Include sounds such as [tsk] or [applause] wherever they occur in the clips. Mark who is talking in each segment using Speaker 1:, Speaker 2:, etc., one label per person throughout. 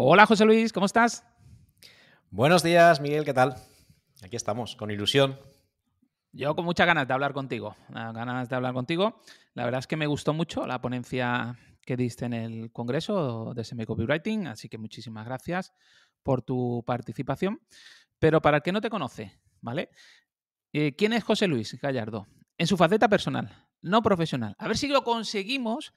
Speaker 1: Hola José Luis, ¿cómo estás? Buenos días, Miguel, ¿qué tal? Aquí estamos, con ilusión. Yo con muchas ganas de hablar contigo, ah, ganas de hablar contigo. La verdad es que me gustó mucho la ponencia que diste en el Congreso de SM copywriting así que muchísimas gracias por tu participación. Pero para el que no te conoce, ¿vale? Eh, ¿Quién es José Luis Gallardo? En su faceta personal, no profesional. A ver si lo conseguimos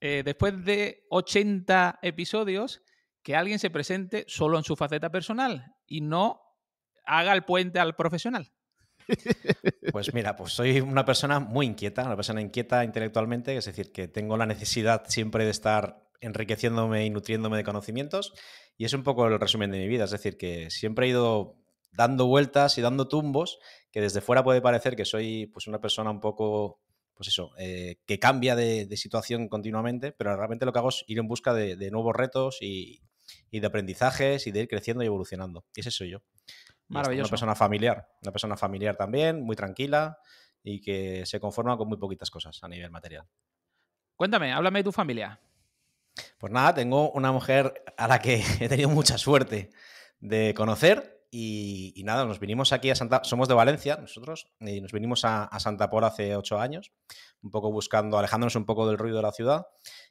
Speaker 1: eh, después de 80 episodios que alguien se presente solo en su faceta personal y no haga el puente al profesional.
Speaker 2: Pues mira, pues soy una persona muy inquieta, una persona inquieta intelectualmente, es decir, que tengo la necesidad siempre de estar enriqueciéndome y nutriéndome de conocimientos y es un poco el resumen de mi vida, es decir, que siempre he ido dando vueltas y dando tumbos, que desde fuera puede parecer que soy pues una persona un poco, pues eso, eh, que cambia de, situación continuamente, pero realmente lo que hago es ir en busca de nuevos retos y, y de aprendizajes y de ir creciendo y evolucionando. Y ese soy yo. Maravilloso. Una persona familiar, una persona familiar también, muy tranquila y que se conforma con muy poquitas cosas a
Speaker 1: nivel material. Cuéntame, háblame de tu familia.
Speaker 2: Pues nada, tengo una mujer a la que [laughs] he tenido mucha suerte de conocer, y, nada, nos vinimos aquí a Santa, somos de Valencia nosotros, y nos vinimos a, Santa Pola hace ocho años, un poco buscando, alejándonos un poco del ruido de la ciudad,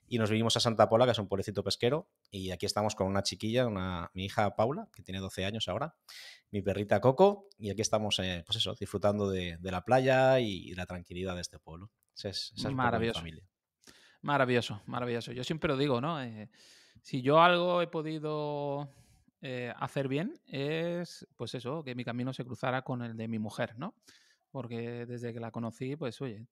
Speaker 2: y nos vinimos a Santa Pola, que es un pueblecito pesquero, y aquí estamos con una chiquilla, una, mi hija Paula, que tiene 12 años ahora, mi perrita Coco, y aquí estamos, eh, pues eso, disfrutando de, la playa y, la tranquilidad de este pueblo. es, es maravilloso.
Speaker 1: Maravilloso, maravilloso. Yo siempre lo digo, ¿no? Eh, si yo algo he podido eh, hacer bien es, pues eso, que mi camino se cruzara con el de mi mujer, ¿no? Porque desde que la conocí, pues oye,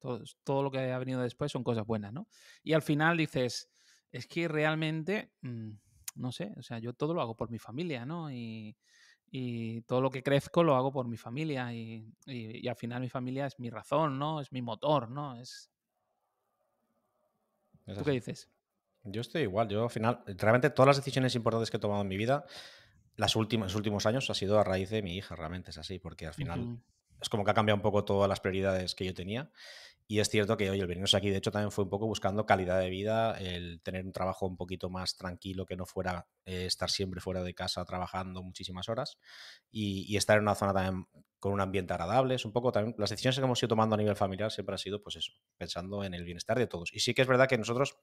Speaker 1: todo, lo que ha venido después son cosas buenas, ¿no? Y al final dices, es que realmente, mm, no sé, o sea, yo todo lo hago por mi familia, ¿no? Y, todo lo que crezco lo hago por mi familia y, al final mi familia es mi razón, ¿no? Es mi motor, ¿no? Es...
Speaker 2: es ¿Tú qué dices? Yo estoy igual, yo al final, realmente todas las decisiones importantes que he tomado en mi vida las últimas, los últimos años ha sido a raíz de mi hija, realmente es así, porque al final es como que ha cambiado un poco todas las prioridades que yo tenía. Y es cierto que, hoy el venirnos aquí, de hecho, también fue un poco buscando calidad de vida, el tener un trabajo un poquito más tranquilo, que no fuera eh, estar siempre fuera de casa trabajando muchísimas horas y, y, estar en una zona también con un ambiente agradable. Es un poco también, las decisiones que hemos ido tomando a nivel familiar siempre ha sido, pues eso, pensando en el bienestar de todos. Y sí que es verdad que nosotros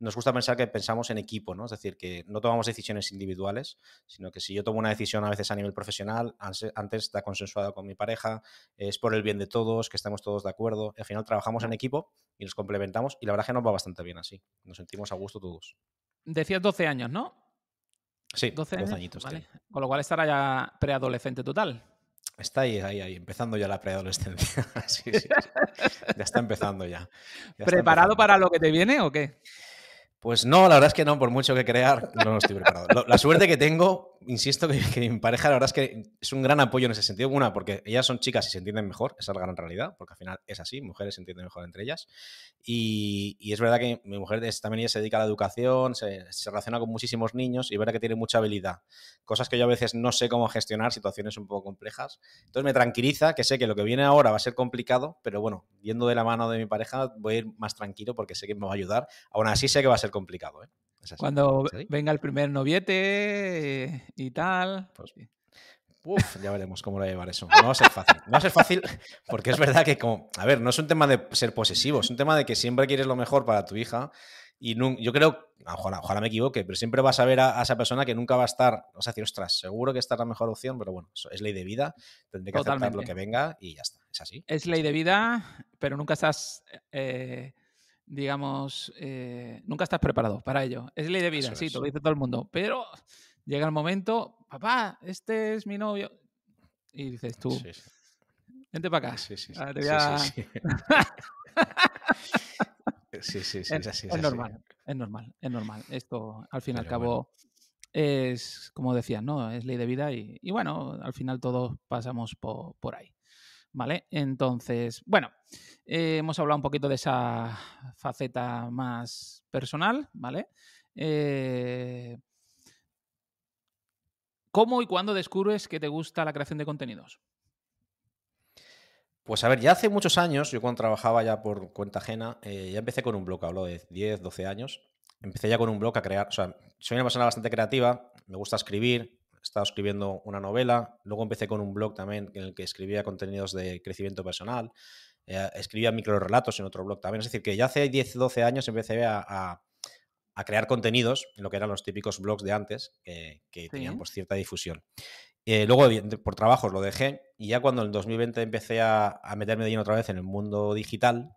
Speaker 2: nos gusta pensar que pensamos en equipo, ¿no? Es decir, que no tomamos decisiones individuales, sino que si yo tomo una decisión a veces a nivel profesional, antes está consensuada con mi pareja, es por el bien de todos, que estemos todos de acuerdo. Al final trabajamos en equipo y nos complementamos y la verdad que nos va bastante bien así. Nos sentimos a gusto todos.
Speaker 1: Decías 12 años, ¿no? Sí, 12, años. Con lo cual estará ya preadolescente total.
Speaker 2: Está ahí, ahí, ahí, empezando ya la preadolescencia. [laughs] Ya está empezando ya.
Speaker 1: ¿Preparado para lo que te viene o qué?
Speaker 2: Pues no, la verdad es que no, por mucho que crear, no estoy preparado. La suerte que tengo insisto que, mi pareja la verdad es que es un gran apoyo en ese sentido. Una, porque ellas son chicas y se entienden mejor, esa es la gran realidad, porque al final es así, mujeres se entienden mejor entre ellas. Y, es verdad que mi mujer también ella se dedica a la educación, se, relaciona con muchísimos niños y es verdad que tiene mucha habilidad. Cosas que yo a veces no sé cómo gestionar, situaciones un poco complejas. Entonces me tranquiliza que sé que lo que viene ahora va a ser complicado, pero bueno, yendo de la mano de mi pareja voy a ir más tranquilo porque sé que me va a ayudar. Aún así sé que va a ser complicado. ¿eh?
Speaker 1: Cuando venga el primer noviete y tal.
Speaker 2: Pues, uf, ya veremos cómo lo va a llevar eso. No va a ser fácil. No va a ser fácil [laughs] porque es verdad que, como, a ver, no es un tema de ser posesivo, es un tema de que siempre quieres lo mejor para tu hija. Y yo creo, ojalá, ojalá, me equivoque, pero siempre vas a ver a, esa persona que nunca va a estar, vas a decir, ostras, seguro que esta es la mejor opción, pero bueno, eso es ley de vida, tendré que aceptar lo que venga y ya está, es así.
Speaker 1: Es ley de vida, pero nunca estás eh, digamos, eh, nunca estás preparado para ello. Es ley de vida, sí, lo dice todo el mundo. Pero llega el momento, papá, este es mi novio. Y dices tú,
Speaker 2: vente para acá. Sí, sí, sí. es, normal,
Speaker 1: es normal, es normal. Esto,
Speaker 2: al fin y al cabo,
Speaker 1: es, como decían, ¿no? Es ley de vida y, y bueno, al final todos pasamos por, por ahí. ¿Vale? Entonces, bueno, eh, hemos hablado un poquito de esa faceta más personal, ¿vale? Eh, ¿Cómo y cuándo descubres que te gusta la creación de contenidos?
Speaker 2: Pues a ver, ya hace muchos años, yo cuando trabajaba ya por cuenta ajena, eh, ya empecé con un blog, hablo de 10, 12 años. Empecé ya con un blog a crear, o sea, soy una persona bastante creativa, me gusta escribir, estaba escribiendo una novela, luego empecé con un blog también en el que escribía contenidos de crecimiento personal, eh, escribía microrelatos en otro blog también, es decir, que ya hace 10, 12 años empecé a, crear contenidos en lo que eran los típicos blogs de antes, que tenían pues, cierta difusión. Eh, luego, por trabajos, lo dejé y ya cuando en 2020 empecé a, a meterme de lleno otra vez en el mundo digital,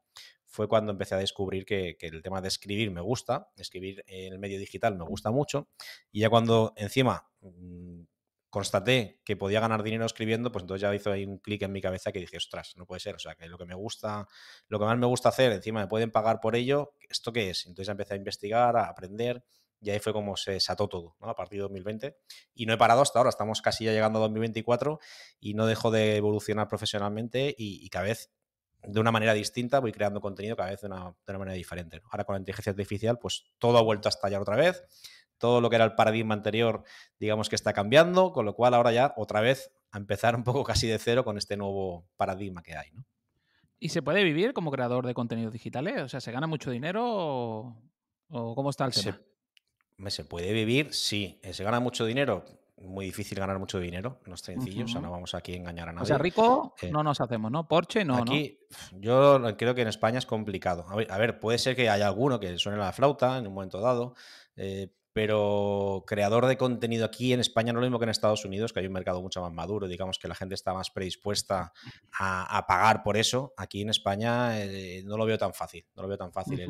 Speaker 2: fue cuando empecé a descubrir que, el tema de escribir me gusta, escribir en el medio digital me gusta mucho, y ya cuando encima mm, constaté que podía ganar dinero escribiendo, pues entonces ya hizo ahí un clic en mi cabeza que dije, ostras, no puede ser, o sea, que lo que me gusta, lo que más me gusta hacer, encima me pueden pagar por ello, ¿esto qué es? Entonces ya empecé a investigar, a aprender, y ahí fue como se sató todo, ¿no? A partir de 2020. Y no he parado hasta ahora, estamos casi ya llegando a 2024 y no dejo de evolucionar profesionalmente y cada vez de una manera distinta, voy creando contenido cada vez de una, manera diferente. Ahora con la inteligencia artificial, pues todo ha vuelto a estallar otra vez. Todo lo que era el paradigma anterior, digamos que está cambiando, con lo cual ahora ya otra vez a empezar un poco casi de cero con este nuevo paradigma que hay. ¿no?
Speaker 1: ¿Y se puede vivir como creador de contenidos digitales? O sea, ¿se gana mucho dinero o, cómo está el tema?
Speaker 2: se puede vivir, sí. Eh, ¿Se gana mucho dinero? muy difícil ganar mucho dinero, no es sencillo, o sea, no vamos aquí a engañar a nadie. O sea, rico eh,
Speaker 1: no nos hacemos, ¿no? Porsche no. Aquí
Speaker 2: yo creo que en España es complicado. A ver, puede ser que haya alguno que suene la flauta en un momento dado, eh, pero creador de contenido aquí en España no es lo mismo que en Estados Unidos, que hay un mercado mucho más maduro, digamos que la gente está más predispuesta a, pagar por eso. Aquí en España eh, no lo veo tan fácil, no lo veo tan fácil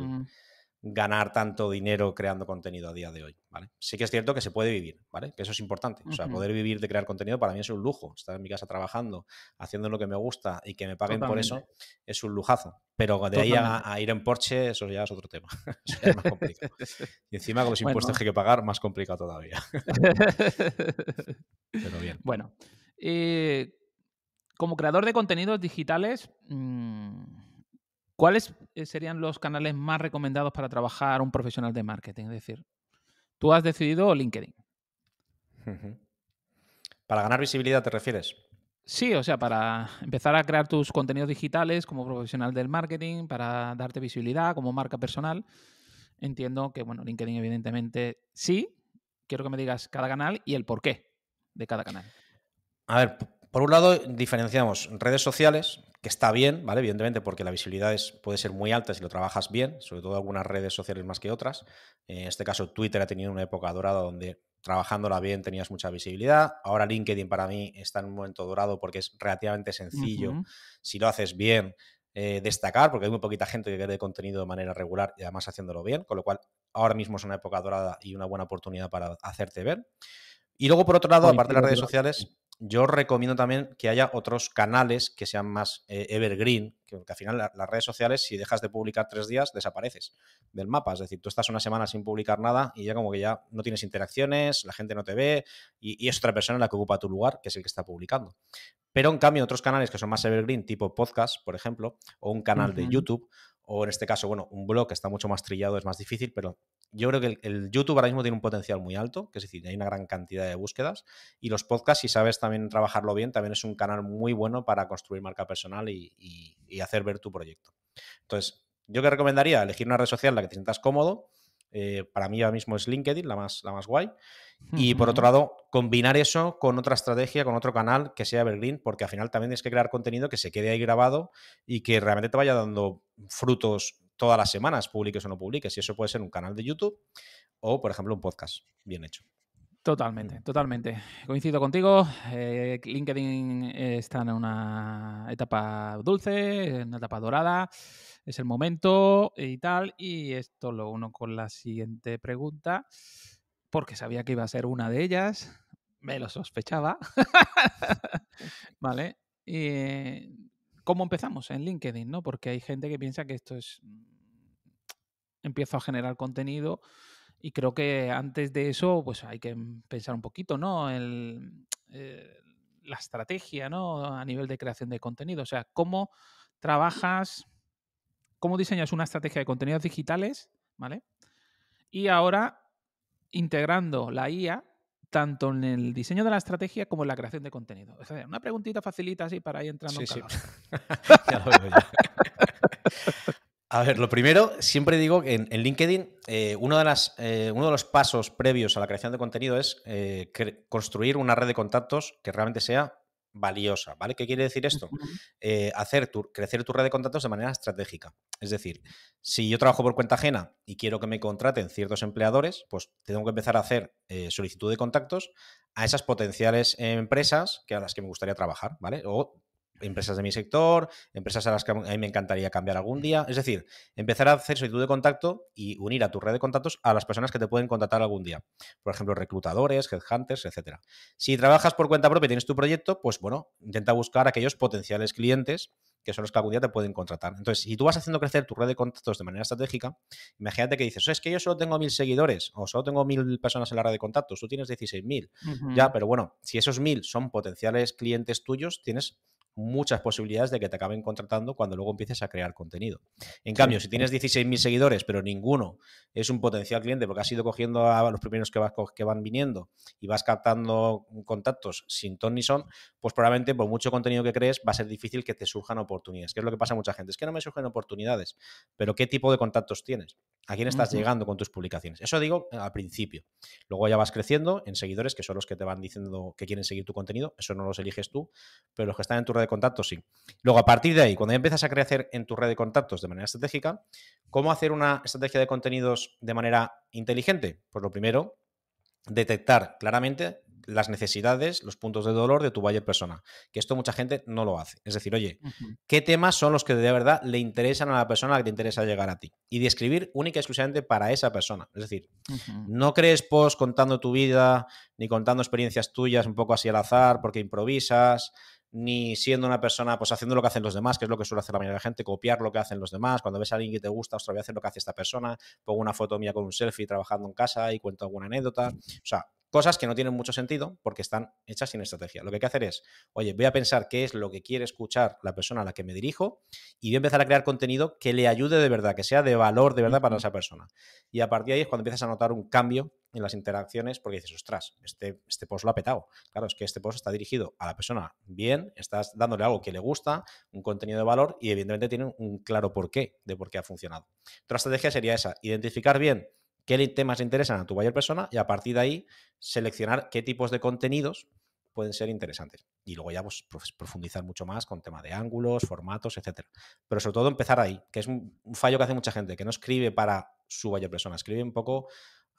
Speaker 2: ganar tanto dinero creando contenido a día de hoy, Sí que es cierto que se puede vivir, Que eso es importante. O sea, poder vivir de crear contenido para mí es un lujo. Estar en mi casa trabajando, haciendo lo que me gusta y que me paguen por eso es un lujazo. Pero de ahí a, ir en Porsche, eso ya es otro tema. [laughs] es
Speaker 1: complicado. [laughs] y encima con los impuestos que
Speaker 2: hay que pagar, más complicado
Speaker 1: todavía. [laughs] Pero bien. Bueno, eh, como creador de contenidos digitales... Mm, ¿Cuáles eh, serían los canales más recomendados para trabajar un profesional de marketing? Es decir, tú has decidido LinkedIn. ¿Para ganar visibilidad te refieres? Sí, o sea, para empezar a crear tus contenidos digitales como profesional del marketing, para darte visibilidad como marca personal. Entiendo que, bueno, LinkedIn evidentemente sí. Quiero que me digas cada canal y el porqué de cada canal.
Speaker 2: A ver, por un lado diferenciamos redes sociales, está bien, ¿vale? Evidentemente, porque la visibilidad puede ser muy alta si lo trabajas bien, sobre todo algunas redes sociales más que otras. En este caso, Twitter ha tenido una época dorada donde trabajándola bien tenías mucha visibilidad. Ahora LinkedIn para mí está en un momento dorado porque es relativamente sencillo. Si lo haces bien, eh, destacar, porque hay muy poquita gente que cree contenido de manera regular y además haciéndolo bien, con lo cual ahora mismo es una época dorada y una buena oportunidad para hacerte ver. Y luego, por otro lado, aparte de las redes sociales, yo recomiendo también que haya otros canales que sean más eh, evergreen, que, al final las redes sociales, si dejas de publicar tres días, desapareces del mapa. Es decir, tú estás una semana sin publicar nada y ya como que ya no tienes interacciones, la gente no te ve y, es otra persona la que ocupa tu lugar, que es el que está publicando. Pero en cambio, otros canales que son más evergreen, tipo podcast, por ejemplo, o un canal de YouTube, o en este caso, bueno, un blog que está mucho más trillado, es más difícil, pero yo creo que el, YouTube ahora mismo tiene un potencial muy alto, que es decir, hay una gran cantidad de búsquedas y los podcasts, si sabes también trabajarlo bien, también es un canal muy bueno para construir marca personal y, hacer ver tu proyecto. Entonces, yo que recomendaría elegir una red social en la que te sientas cómodo. Eh, para mí ahora mismo es LinkedIn, la más, la más guay. Y por otro lado, combinar eso con otra estrategia, con otro canal que sea Evergreen, porque al final también tienes que crear contenido que se quede ahí grabado y que realmente te vaya dando frutos todas las semanas, publiques o no publiques. Y eso puede ser un canal de YouTube o, por ejemplo, un podcast bien hecho.
Speaker 1: Totalmente, mm. totalmente. Coincido contigo. Eh, LinkedIn eh, está en una etapa dulce, en una etapa dorada. Es el momento y tal. Y esto lo uno con la siguiente pregunta, porque sabía que iba a ser una de ellas. Me lo sospechaba. [laughs] vale. Y eh, cómo empezamos en LinkedIn, ¿no? Porque hay gente que piensa que esto es. Mm, empiezo a generar contenido y creo que antes de eso, pues hay que mm, pensar un poquito, ¿no? [tsk] Eh, la estrategia, ¿no? A nivel de creación de contenido. O sea, cómo trabajas, cómo diseñas una estrategia de contenidos digitales, ¿vale? Y ahora, integrando la IA, tanto en el diseño de la estrategia como en la creación de contenido. una preguntita facilita así para ir entrando sí, [laughs]
Speaker 2: A ver, lo primero, siempre digo que en, LinkedIn eh, uno, de las, eh, uno, de los pasos previos a la creación de contenido es eh, construir una red de contactos que realmente sea valiosa, ¿vale? ¿Qué quiere decir esto? Eh, hacer crecer tu red de contactos de manera estratégica. Es decir, si yo trabajo por cuenta ajena y quiero que me contraten ciertos empleadores, pues tengo que empezar a hacer eh, solicitud de contactos a esas potenciales empresas que a las que me gustaría trabajar, ¿vale? O empresas de mi sector, empresas a las que a mí me encantaría cambiar algún día. Es decir, empezar a hacer solicitud de contacto y unir a tu red de contactos a las personas que te pueden contratar algún día. Por ejemplo, reclutadores, headhunters, etc. Si trabajas por cuenta propia y tienes tu proyecto, pues bueno, intenta buscar aquellos potenciales clientes que son los que algún día te pueden contratar. Entonces, si tú vas haciendo crecer tu red de contactos de manera estratégica, imagínate que dices, oh, es que yo solo tengo mil seguidores o solo tengo mil personas en la red de contactos, tú tienes 16.000. mil, Ya, pero bueno, si esos mil son potenciales clientes tuyos, tienes muchas posibilidades de que te acaben contratando cuando luego empieces a crear contenido. En cambio, si tienes 16.000 seguidores, pero ninguno es un potencial cliente porque has ido cogiendo a los primeros que, vas, que van viniendo y vas captando contactos sin ton ni son, pues probablemente por mucho contenido que crees va a ser difícil que te surjan oportunidades, que es lo que pasa a mucha gente. Es que no me surgen oportunidades, pero ¿qué tipo de contactos tienes? ¿A quién estás llegando con tus publicaciones? Eso digo eh, al principio. Luego ya vas creciendo en seguidores, que son los que te van diciendo que quieren seguir tu contenido. Eso no los eliges tú, pero los que están en tu red Contacto, contactos, sí. Luego, a partir de ahí, cuando ya empiezas a crecer en tu red de contactos de manera estratégica, ¿cómo hacer una estrategia de contenidos de manera inteligente? Pues lo primero, detectar claramente las necesidades, los puntos de dolor de tu buyer persona. Que esto mucha gente no lo hace. Es decir, oye, ¿qué temas son los que de verdad le interesan a la persona a la que te interesa llegar a ti? Y describir única y exclusivamente para esa persona. Es decir, no crees post contando tu vida, ni contando experiencias tuyas un poco así al azar, porque improvisas, ni siendo una persona, pues haciendo lo que hacen los demás, que es lo que suele hacer la mayoría de la gente, copiar lo que hacen los demás. Cuando ves a alguien que te gusta, ostras, voy a hacer lo que hace esta persona, pongo una foto mía con un selfie trabajando en casa y cuento alguna anécdota. Mm. O sea, Cosas que no tienen mucho sentido porque están hechas sin estrategia. Lo que hay que hacer es, oye, voy a pensar qué es lo que quiere escuchar la persona a la que me dirijo y voy a empezar a crear contenido que le ayude de verdad, que sea de valor de verdad para esa persona. Y a partir de ahí es cuando empiezas a notar un cambio en las interacciones porque dices, ostras, este, este post lo ha petado. Claro, es que este post está dirigido a la persona bien, estás dándole algo que le gusta, un contenido de valor y evidentemente tiene un claro porqué de por qué ha funcionado. Otra estrategia sería esa, identificar bien qué temas interesan a tu buyer persona y a partir de ahí seleccionar qué tipos de contenidos pueden ser interesantes. Y luego ya pues, profundizar mucho más con tema de ángulos, formatos, etcétera. Pero sobre todo empezar ahí, que es un fallo que hace mucha gente, que no escribe para su buyer persona, escribe un poco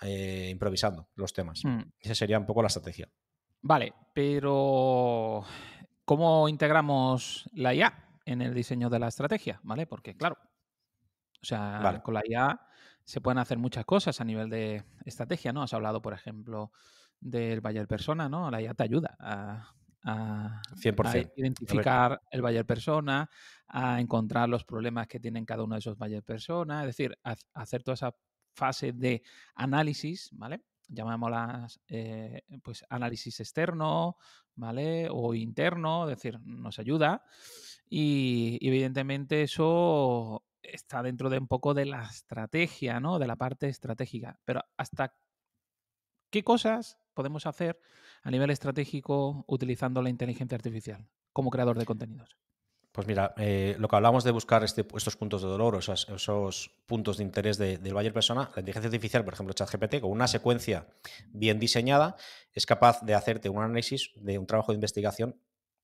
Speaker 2: eh, improvisando los temas. Hmm. Esa sería un poco la estrategia.
Speaker 1: Vale, pero ¿cómo integramos la IA en el diseño de la estrategia? ¿Vale? Porque, claro, o sea, con la IA se pueden hacer muchas cosas a nivel de estrategia, ¿no? Has hablado, por ejemplo, del Bayer Persona, ¿no? La IA te ayuda a, identificar el Bayer Persona, a encontrar los problemas que tienen cada uno de esos Bayer Persona, es decir, hacer toda esa fase de análisis, ¿vale? llamémoslas eh, pues análisis externo, ¿vale? O interno, es decir, nos ayuda. Y evidentemente eso está dentro de un poco de la estrategia, ¿no? De la parte estratégica. Pero hasta qué cosas podemos hacer a nivel estratégico utilizando la inteligencia artificial como creador de contenidos.
Speaker 2: Pues mira, eh, lo que hablamos de buscar este, estos puntos de dolor o esos, puntos de interés del Bayer persona, la inteligencia artificial, por ejemplo, ChatGPT, con una secuencia bien diseñada, es capaz de hacerte un análisis de un trabajo de investigación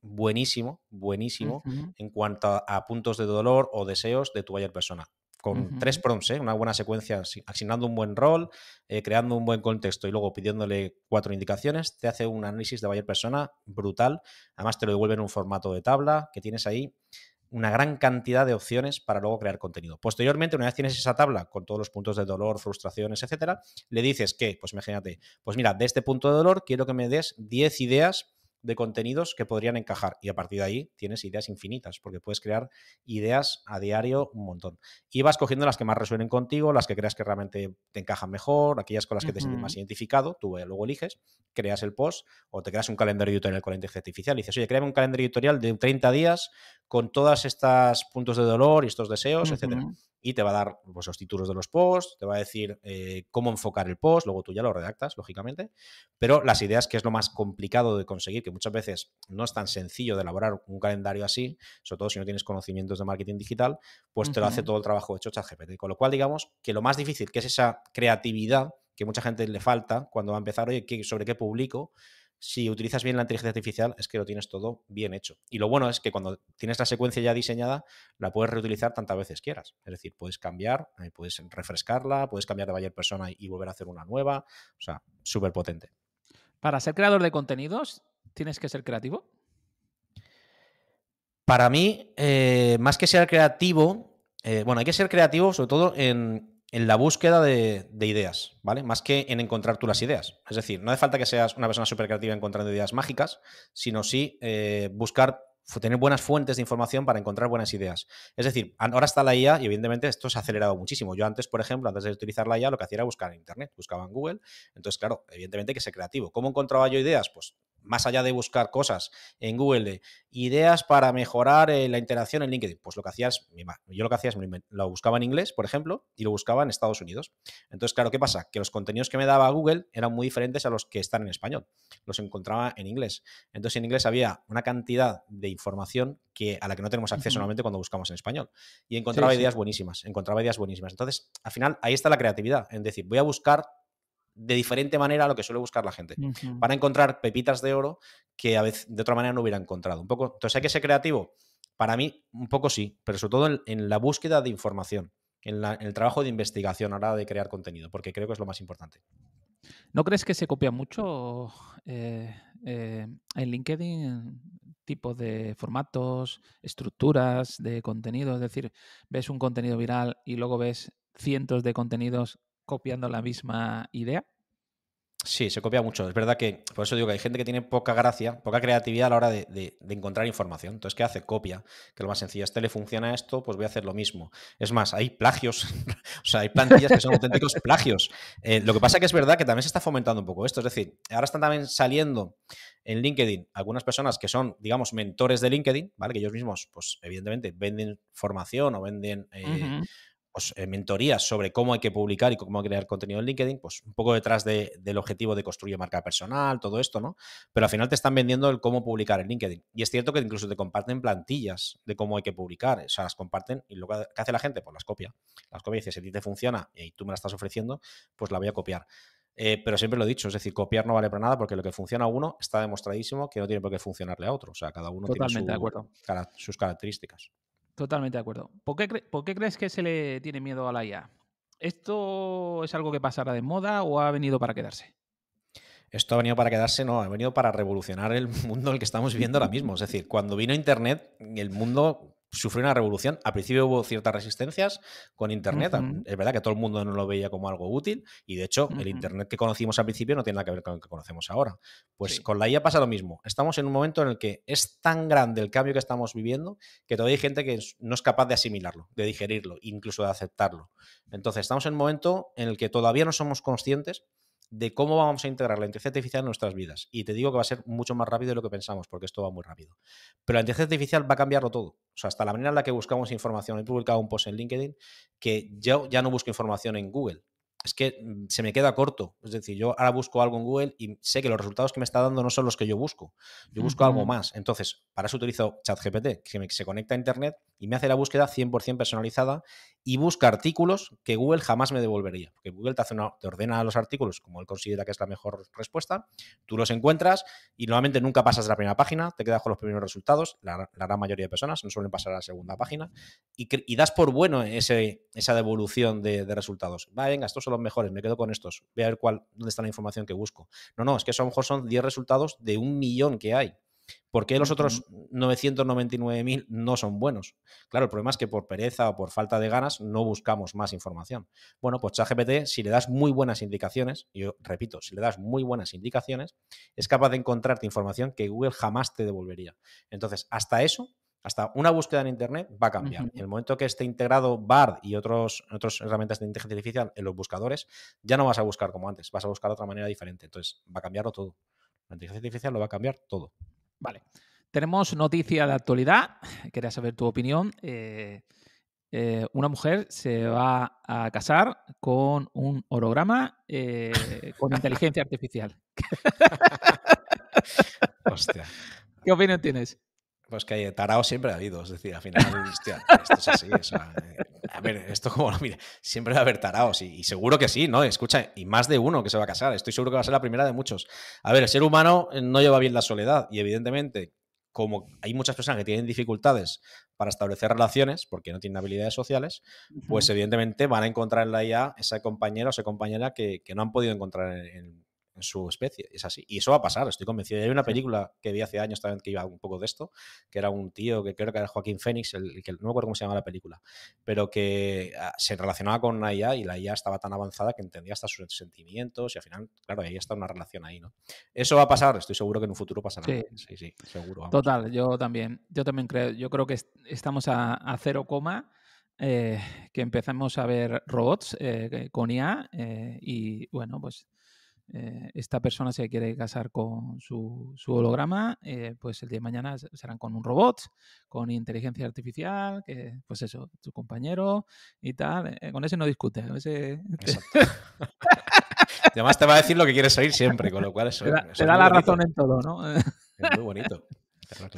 Speaker 2: buenísimo, buenísimo en cuanto a, puntos de dolor o deseos de tu buyer persona. Con tres prompts, ¿eh? una buena secuencia, asignando un buen rol, eh, creando un buen contexto y luego pidiéndole cuatro indicaciones, te hace un análisis de buyer persona brutal. Además, te lo devuelve en un formato de tabla que tienes ahí una gran cantidad de opciones para luego crear contenido. Posteriormente, una vez tienes esa tabla con todos los puntos de dolor, frustraciones, etcétera, le dices que, pues imagínate, pues mira, de este punto de dolor quiero que me des 10 ideas de contenidos que podrían encajar. Y a partir de ahí tienes ideas infinitas, porque puedes crear ideas a diario un montón. Y vas cogiendo las que más resuenen contigo, las que creas que realmente te encajan mejor, aquellas con las que te sientes más identificado, tú eh, luego eliges, creas el post o te creas un calendario editorial con la inteligencia artificial y dices, oye, créame un calendario editorial de 30 días con todas estas puntos de dolor y estos deseos, etcétera y te va a dar pues, los títulos de los posts, te va a decir eh, cómo enfocar el post, luego tú ya lo redactas, lógicamente, pero las ideas, que es lo más complicado de conseguir, que muchas veces no es tan sencillo de elaborar un calendario así, sobre todo si no tienes conocimientos de marketing digital, pues te lo hace todo el trabajo hecho ChatGPT. Con lo cual, digamos que lo más difícil, que es esa creatividad que mucha gente le falta cuando va a empezar, oye, ¿sobre qué publico? si utilizas bien la inteligencia artificial, es que lo tienes todo bien hecho. Y lo bueno es que cuando tienes la secuencia ya diseñada, la puedes reutilizar tantas veces quieras. Es decir, puedes cambiar, eh, puedes refrescarla, puedes cambiar de Bayer persona y volver a hacer una nueva. O sea, súper potente.
Speaker 1: Para ser creador de contenidos, ¿tienes que ser creativo?
Speaker 2: Para mí, eh, más que ser creativo, eh, bueno, hay que ser creativo sobre todo en, en la búsqueda de, ideas, ¿vale? Más que en encontrar tú las ideas. Es decir, no hace falta que seas una persona súper creativa encontrando ideas mágicas, sino sí eh, buscar tener buenas fuentes de información para encontrar buenas ideas. Es decir, ahora está la IA y evidentemente esto se ha acelerado muchísimo. Yo antes, por ejemplo, antes de utilizar la IA, lo que hacía era buscar en Internet, buscaba en Google. Entonces, claro, evidentemente que sé creativo. ¿Cómo encontraba yo ideas? Pues más allá de buscar cosas en Google, ideas para mejorar eh, la interacción en LinkedIn, pues lo que hacía es, yo lo que hacía es, lo buscaba en inglés, por ejemplo, y lo buscaba en Estados Unidos. Entonces, claro, ¿qué pasa? Que los contenidos que me daba Google eran muy diferentes a los que están en español. Los encontraba en inglés. Entonces, en inglés había una cantidad de información que, a la que no tenemos acceso normalmente cuando buscamos en español. Y encontraba ideas buenísimas, encontraba ideas buenísimas. Entonces, al final, ahí está la creatividad, Es decir, voy a buscar de diferente manera a lo que suele buscar la gente. Van a encontrar pepitas de oro que a veces de otra manera no hubiera encontrado. Un poco, entonces hay que ser creativo. Para mí, un poco sí, pero sobre todo en, la búsqueda de información, en, el trabajo de investigación a la hora de crear contenido, porque creo que es lo más importante.
Speaker 1: ¿No crees que se copia mucho eh, eh, en LinkedIn? tipos de formatos, estructuras de contenido. Es decir, ves un contenido viral y luego ves cientos de contenidos copiando la misma idea.
Speaker 2: Sí, se copia mucho. Es verdad que, por eso digo que hay gente que tiene poca gracia, poca creatividad a la hora de, encontrar información. Entonces, ¿qué hace? Copia. Que lo más sencillo, es, este le funciona esto, pues voy a hacer lo mismo. Es más, hay plagios, [laughs] o sea, hay plantillas que son auténticos [laughs] plagios. Eh, lo que pasa que es verdad que también se está fomentando un poco esto. Es decir, ahora están también saliendo en LinkedIn algunas personas que son, digamos, mentores de LinkedIn, ¿vale? Que ellos mismos, pues, evidentemente, venden formación o venden... Eh, pues, eh, mentorías sobre cómo hay que publicar y cómo crear contenido en LinkedIn, pues un poco detrás del objetivo de construir marca personal, todo esto, ¿no? Pero al final te están vendiendo el cómo publicar en LinkedIn. Y es cierto que incluso te comparten plantillas de cómo hay que publicar, o sea, las comparten y lo que hace la gente, pues las copia. Las copia y dice, si a ti te funciona y tú me la estás ofreciendo, pues la voy a copiar. Eh, pero siempre lo he dicho, es decir, copiar no vale para nada porque lo que funciona a uno está demostradísimo que no tiene por qué funcionarle a otro. O sea, cada uno tiene de acuerdo. sus características.
Speaker 1: Totalmente de acuerdo. ¿Por qué, crees que se le tiene miedo a la IA? ¿Esto es algo que pasará de moda o ha venido para quedarse?
Speaker 2: Esto ha venido para quedarse, no, ha venido para revolucionar el [laughs] mundo en el que estamos viviendo ahora mismo. Es decir, cuando vino Internet, el mundo sufrió una revolución. A principio hubo ciertas resistencias con Internet. Es verdad que todo el mundo no lo veía como algo útil y de hecho el Internet que conocimos al principio no tiene nada que ver con el que conocemos ahora. Pues con la IA pasa lo mismo. Estamos en un momento en el que es tan grande el cambio que estamos viviendo que todavía hay gente que no es capaz de asimilarlo, de digerirlo, incluso de aceptarlo. Entonces estamos en un momento en el que todavía no somos conscientes de cómo vamos a integrar la inteligencia artificial en nuestras vidas. Y te digo que va a ser mucho más rápido de lo que pensamos, porque esto va muy rápido. Pero la inteligencia artificial va a cambiarlo todo. O sea, hasta la manera en la que buscamos información. He publicado un post en LinkedIn que yo ya no busco información en Google. Es que mm, se me queda corto. Es decir, yo ahora busco algo en Google y sé que los resultados que me está dando no son los que yo busco. Yo busco algo más. Entonces, para eso utilizo ChatGPT, que se conecta a Internet y me hace la búsqueda 100% personalizada y busca artículos que Google jamás me devolvería. Porque Google te, te ordena los artículos como él considera que es la mejor respuesta, tú los encuentras y normalmente nunca pasas de la primera página, te quedas con los primeros resultados, la, gran mayoría de personas no suelen pasar a la segunda página, y, das por bueno ese, esa devolución de, resultados. Va, venga, estos son los mejores, me quedo con estos, voy a ver cuál, dónde está la información que busco. No, no, es que a lo mejor son 10 resultados de un millón que hay. ¿Por qué los otros 999.000 no son buenos? Claro, el problema es que por pereza o por falta de ganas no buscamos más información. Bueno, pues ChatGPT, si le das muy buenas indicaciones, y yo repito, si le das muy buenas indicaciones, es capaz de encontrarte información que Google jamás te devolvería. Entonces, hasta eso, hasta una búsqueda en Internet va a cambiar. En el momento que esté integrado BARD y otros, otras herramientas de inteligencia artificial en los buscadores, ya no vas a buscar como antes, vas a buscar de otra manera diferente. Entonces, va a cambiarlo todo. La inteligencia artificial lo va a cambiar todo.
Speaker 1: Vale. Tenemos noticia de actualidad. [sighs] Quería saber tu opinión. Eh, eh, una mujer se va a casar con un holograma eh, con inteligencia artificial.
Speaker 2: [laughs] Hostia.
Speaker 1: ¿Qué opinión tienes?
Speaker 2: Pues que tarao siempre ha habido, es decir, al final, esto es así. Eh, a ver, esto como lo mire, siempre va a haber taraos y, seguro que sí, ¿no? Escucha, y más de uno que se va a casar, estoy seguro que va a ser la primera de muchos. A ver, el ser humano eh, no lleva bien la soledad y evidentemente, como hay muchas personas que tienen dificultades para establecer relaciones porque no tienen habilidades sociales, pues evidentemente van a encontrar en la IA ese compañero o esa compañera que, no han podido encontrar en, en en su especie. Es así. Y eso va a pasar, estoy convencido. Y hay una película que vi hace años también que iba un poco de esto, que era un tío que creo que era Joaquín Fénix, el, que no me acuerdo cómo se llama la película, pero que ah, se relacionaba con la IA y la IA estaba tan avanzada que entendía hasta sus sentimientos y al final, claro, ahí está una relación ahí, ¿no? Eso va a pasar, estoy seguro que en un futuro pasará. Sí, sí, seguro.
Speaker 1: Total, yo también, yo también creo, yo creo que estamos a, cero coma. Eh, que empezamos a ver robots eh, con IA eh, y bueno, pues eh, esta persona se quiere casar con su, holograma, eh, pues el día de mañana serán con un robot, con inteligencia artificial, que pues eso, tu compañero y tal. Eh, con ese no discute. [laughs] Exacto. además te va a decir lo
Speaker 2: que quieres oír siempre, con lo cual eso, te da, da la razón en todo,
Speaker 1: ¿no? es muy bonito.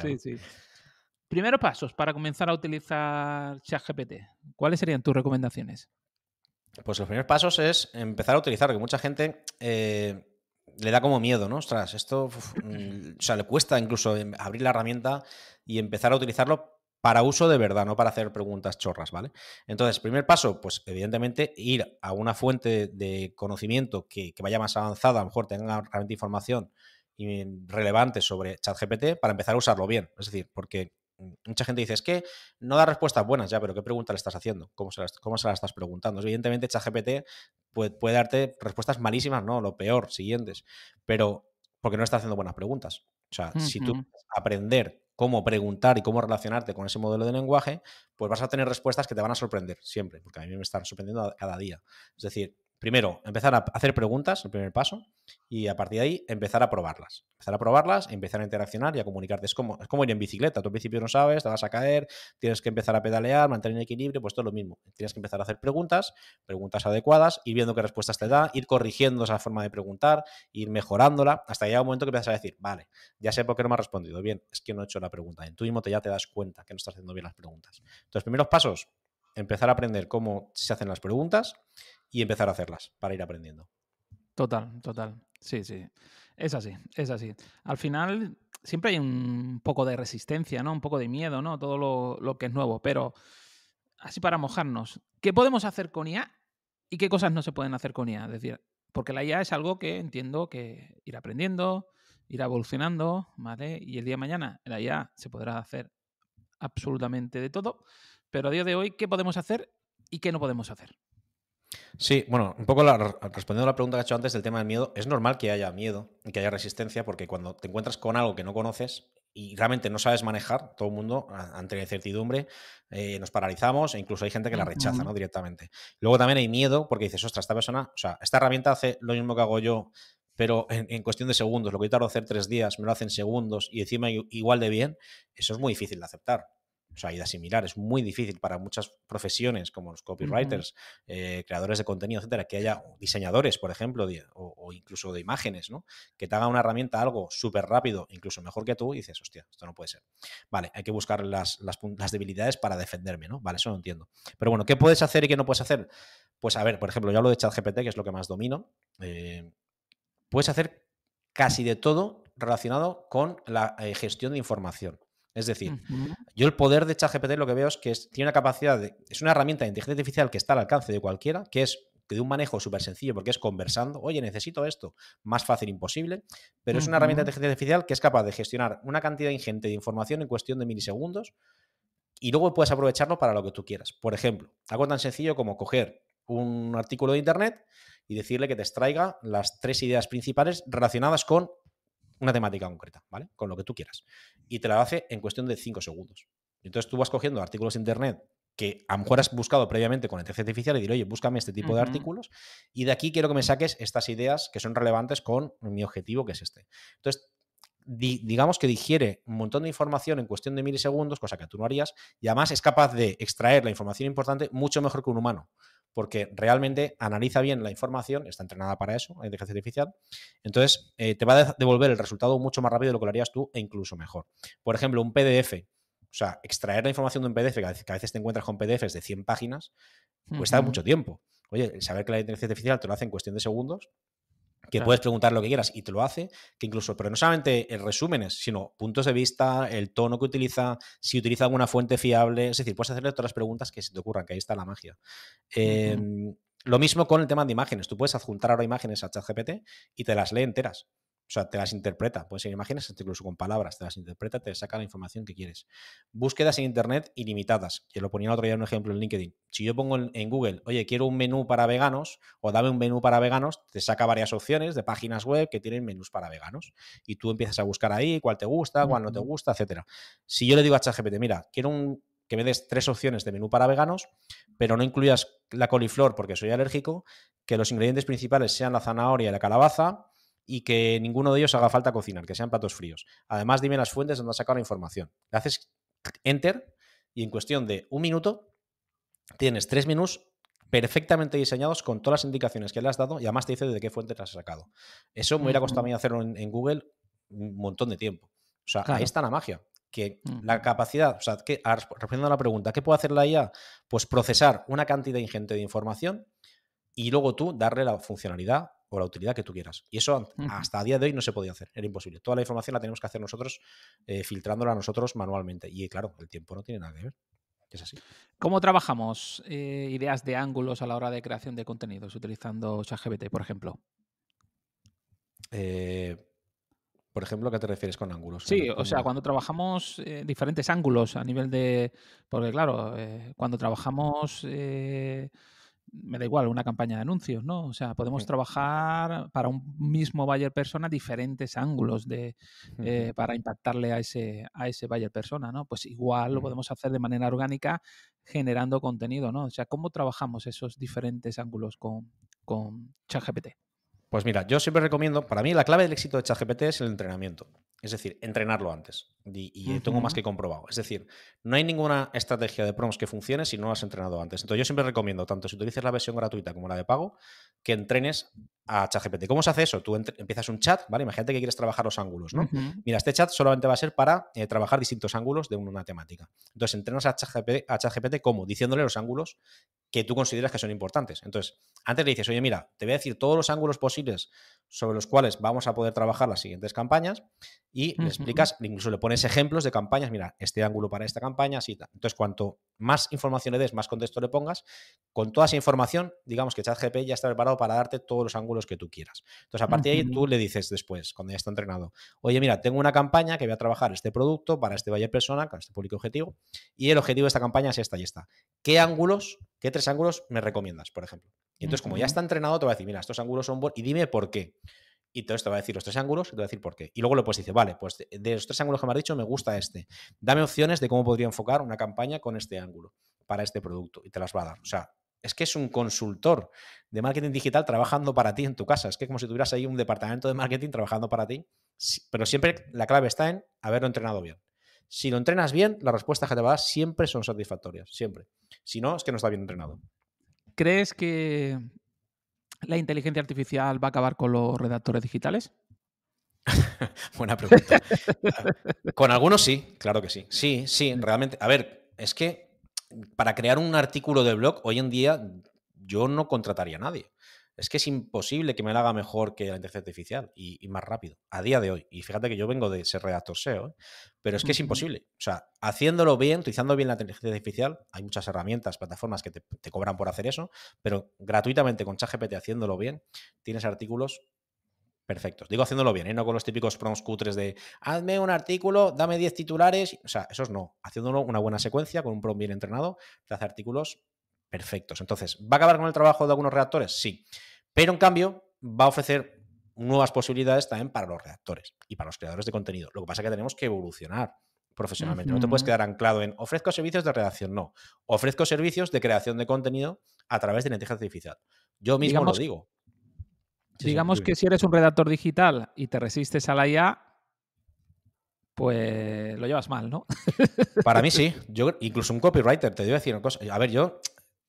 Speaker 1: Sí, sí. Primeros pasos para comenzar a utilizar ChatGPT. ¿Cuáles serían tus recomendaciones?
Speaker 2: Pues los primeros pasos es empezar a utilizar que mucha gente eh, le da como miedo, ¿no? Ostras, esto, mm, o sea, le cuesta incluso em, abrir la herramienta y empezar a utilizarlo para uso de verdad, no para hacer preguntas chorras, ¿vale? Entonces, primer paso, pues evidentemente ir a una fuente de conocimiento que, que vaya más avanzada, a lo mejor tenga realmente información mm, relevante sobre ChatGPT para empezar a usarlo bien. Es decir, porque Mm, mucha gente dice, es que no da respuestas buenas ya, pero ¿qué pregunta le estás haciendo? ¿Cómo se la, cómo se estás preguntando? Evidentemente, ChatGPT puede, puede darte respuestas malísimas, no, lo peor, siguientes, pero porque no está haciendo buenas preguntas. O sea, si tú aprender cómo preguntar y cómo relacionarte con ese modelo de lenguaje, pues vas a tener respuestas que te van a sorprender siempre, porque a mí me están sorprendiendo cada día. Es decir, primero, empezar a hacer preguntas, el primer paso, y a partir de ahí empezar a probarlas. Empezar a probarlas, empezar a interaccionar y a comunicarte. Es como, es como ir en bicicleta. Tú al principio no sabes, te vas a caer, tienes que empezar a pedalear, mantener el equilibrio, pues todo lo mismo. Tienes que empezar a hacer preguntas, preguntas adecuadas, ir viendo qué respuestas te da, ir corrigiendo esa forma de preguntar, ir mejorándola, hasta que llega un momento que empiezas a decir, vale, ya sé por qué no me has respondido bien, es que no he hecho la pregunta En tu mismo te, ya te das cuenta que no estás haciendo bien las preguntas. Entonces, primeros pasos, empezar a aprender cómo se hacen las preguntas y empezar a hacerlas para ir aprendiendo.
Speaker 1: Total, total. Sí, sí. Es así, es así. Al final siempre hay un poco de resistencia, ¿no? Un poco de miedo, ¿no? Todo lo, que es nuevo. Pero así para mojarnos, ¿qué podemos hacer con IA y qué cosas no se pueden hacer con IA? Es decir, porque la IA es algo que entiendo que ir aprendiendo, ir evolucionando, ¿vale? Y el día de mañana la IA se podrá hacer absolutamente de todo, pero a día de hoy, ¿qué podemos hacer y qué no podemos hacer?
Speaker 2: Sí, bueno, un poco respondiendo a la pregunta que he hecho antes del tema del miedo, es normal que haya miedo y que haya resistencia porque cuando te encuentras con algo que no conoces y realmente no sabes manejar, todo el mundo ante la incertidumbre eh, nos paralizamos e incluso hay gente que la rechaza ¿no? directamente. Luego también hay miedo porque dices, ostras, esta persona, o sea, esta herramienta hace lo mismo que hago yo, pero en, cuestión de segundos, lo que yo tardo hacer tres días, me lo hacen segundos y encima igual de bien, eso es muy difícil de aceptar o sea, y de asimilar. Es muy difícil para muchas profesiones, como los copywriters, eh, creadores de contenido, etcétera, que haya diseñadores, por ejemplo, o, incluso de imágenes, ¿no? Que te haga una herramienta algo súper rápido, incluso mejor que tú, y dices, hostia, esto no puede ser. Vale, hay que buscar las, debilidades para defenderme, ¿no? Vale, eso no entiendo. Pero bueno, ¿qué puedes hacer y qué no puedes hacer? Pues a ver, por ejemplo, yo hablo de ChatGPT, que es lo que más domino. Eh, puedes hacer casi de todo relacionado con la eh, gestión de información. Es decir, yo el poder de ChatGPT lo que veo es que tiene una capacidad, es una herramienta de inteligencia artificial que está al alcance de cualquiera, que es de un manejo súper sencillo porque es conversando, oye, necesito esto, más fácil imposible, pero es una herramienta de inteligencia artificial que es capaz de gestionar una cantidad ingente de información en cuestión de milisegundos y luego puedes aprovecharlo para lo que tú quieras. Por ejemplo, algo tan sencillo como coger un artículo de internet y decirle que te extraiga las tres ideas principales relacionadas con una temática concreta, ¿vale? Con lo que tú quieras. Y te la hace en cuestión de 5 segundos. Entonces tú vas cogiendo artículos de internet que a lo mejor has buscado previamente con inteligencia artificial y dirás, oye, búscame este tipo de artículos y de aquí quiero que me saques estas ideas que son relevantes con mi objetivo, que es este. Entonces, digamos que digiere un montón de información en cuestión de milisegundos, cosa que tú no harías, y además es capaz de extraer la información importante mucho mejor que un humano porque realmente analiza bien la información, está entrenada para eso, la inteligencia artificial, entonces eh, te va a devolver el resultado mucho más rápido de lo que lo harías tú e incluso mejor. Por ejemplo, un PDF, o sea, extraer la información de un PDF, que a veces te encuentras con PDFs de 100 páginas, cuesta mucho tiempo. Oye, saber que la inteligencia artificial te lo hace en cuestión de segundos, que puedes preguntar lo que quieras y te lo hace, que incluso, pero no solamente resúmenes, sino puntos de vista, el tono que utiliza, si utiliza alguna fuente fiable, es decir, puedes hacerle todas las preguntas que se te ocurran, que ahí está la magia. Em, lo mismo con el tema de imágenes, tú puedes adjuntar ahora imágenes a ChatGPT y te las lee enteras. O sea, te las interpreta. Puedes ser imágenes, incluso con palabras. Te las interpreta, te saca la información que quieres. Búsquedas en Internet ilimitadas. Que lo ponía el otro día en un ejemplo en LinkedIn. Si yo pongo en Google, oye, quiero un menú para veganos o dame un menú para veganos, te saca varias opciones de páginas web que tienen menús para veganos. Y tú empiezas a buscar ahí cuál te gusta, cuál no te gusta, etcétera. Si yo le digo a ChatGPT, mira, quiero que me des tres opciones de menú para veganos, pero no incluyas la coliflor porque soy alérgico, que los ingredientes principales sean la zanahoria y la calabaza y que ninguno de ellos haga falta cocinar, que sean platos fríos. Además, dime las fuentes donde has sacado la información. Le haces enter y en cuestión de un minuto tienes tres menús perfectamente diseñados con todas las indicaciones que le has dado y además te dice de qué fuente te has sacado. Eso me hubiera costado a mí hacerlo en, Google un montón de tiempo. O sea, ahí está la magia. Que la capacidad, o sea, que, respondiendo a la pregunta, ¿qué puede hacer la IA? Pues procesar una cantidad ingente de información y luego tú darle la funcionalidad o la utilidad que tú quieras. Y eso hasta a día de hoy no se podía hacer, era imposible. Toda la información la tenemos que hacer nosotros, filtrándola eh, filtrándola nosotros manualmente. Y claro, el tiempo no tiene nada que ver. Es así.
Speaker 1: ¿Cómo trabajamos eh, ideas de ángulos a la hora de creación de contenidos utilizando ChatGPT, por ejemplo?
Speaker 2: Eh, por ejemplo, qué te refieres con ángulos?
Speaker 1: Sí, o sea, cuando trabajamos diferentes ángulos a nivel de. Porque, claro, cuando trabajamos me da igual, una campaña de anuncios, ¿no? O sea, podemos trabajar para un mismo buyer persona diferentes ángulos de, eh, para impactarle a ese, a ese buyer persona, ¿no? Pues igual lo mm. podemos hacer de manera orgánica generando contenido, ¿no? O sea, ¿cómo trabajamos esos diferentes ángulos con, con ChatGPT?
Speaker 2: Pues mira, yo siempre recomiendo, para mí la clave del éxito de ChatGPT es el entrenamiento. Es decir, entrenarlo antes. Y, eh, tengo más que comprobado. Es decir, no hay ninguna estrategia de promos que funcione si no lo has entrenado antes. Entonces, yo siempre recomiendo, tanto si utilizas la versión gratuita como la de pago, que entrenes a ChatGPT. ¿Cómo se hace eso? Tú empiezas un chat, ¿vale? Imagínate que quieres trabajar los ángulos, ¿no? Mira, este chat solamente va a ser para eh, trabajar distintos ángulos de una temática. Entonces, entrenas a ChatGPT, como diciéndole los ángulos que tú consideras que son importantes. Entonces, antes le dices, oye, mira, te voy a decir todos los ángulos posibles sobre los cuales vamos a poder trabajar las siguientes campañas y le explicas, incluso le pones ejemplos de campañas, mira, este ángulo para esta campaña, así. Entonces, cuanto más información le des, más contexto le pongas, con toda esa información, digamos que ChatGPT ya está preparado para darte todos los ángulos que tú quieras. Entonces, a partir de ahí, tú le dices después, cuando ya está entrenado, oye, mira, tengo una campaña que voy a trabajar este producto para este valle persona, para este público objetivo, y el objetivo de esta campaña es esta y esta. ¿Qué ángulos, qué tres ángulos me recomiendas, por ejemplo?
Speaker 1: Y entonces, como ya está
Speaker 2: entrenado, te va a decir, mira, estos ángulos son buenos y dime por qué. Y todo te va a decir los tres ángulos y te va a decir por qué. Y luego le puedes decir, vale, pues de, los tres ángulos que me has dicho, me gusta este. Dame opciones de cómo podría enfocar una campaña con este ángulo para este producto y te las va a dar. O sea, es que es un consultor de marketing digital trabajando para ti en tu casa. Es que como si tuvieras ahí un departamento de marketing trabajando para ti. Pero siempre la clave está en haberlo entrenado bien. Si lo entrenas bien, las respuestas que te va a dar siempre son satisfactorias, siempre. Si no, es que no está bien entrenado.
Speaker 1: ¿Crees que la inteligencia artificial va a acabar con los redactores digitales?
Speaker 2: [laughs] Buena pregunta. con algunos sí, claro que sí. Sí, sí, realmente. A ver, es que para crear un artículo de blog hoy en día yo no contrataría a nadie es que es imposible que me la haga mejor que la inteligencia artificial y, más rápido, a día de hoy. Y fíjate que yo vengo de ser redactor SEO, ¿eh? pero es que es imposible. O sea, haciéndolo bien, utilizando bien la inteligencia artificial, hay muchas herramientas, plataformas que te, cobran por hacer eso, pero gratuitamente con ChatGPT haciéndolo bien, tienes artículos perfectos. Digo haciéndolo bien, ¿eh? no con los típicos prompts cutres de hazme un artículo, dame 10 titulares. O sea, esos no. Haciéndolo una buena secuencia con un prompt bien entrenado, te hace artículos perfectos. Entonces, ¿va a acabar con el trabajo de algunos redactores? Sí. Pero en cambio, va a ofrecer nuevas posibilidades también para los redactores y para los creadores de contenido. Lo que pasa es que tenemos que evolucionar profesionalmente. No te puedes quedar anclado en ofrezco servicios de redacción, no. Ofrezco servicios de creación de contenido a través de la inteligencia artificial. Yo mismo lo digo.
Speaker 1: digamos que si eres un redactor digital y te resistes a la IA, pues lo llevas mal, ¿no?
Speaker 2: Para mí sí. [laughs] Yo, incluso un copywriter, te debo decir una cosa. A ver, yo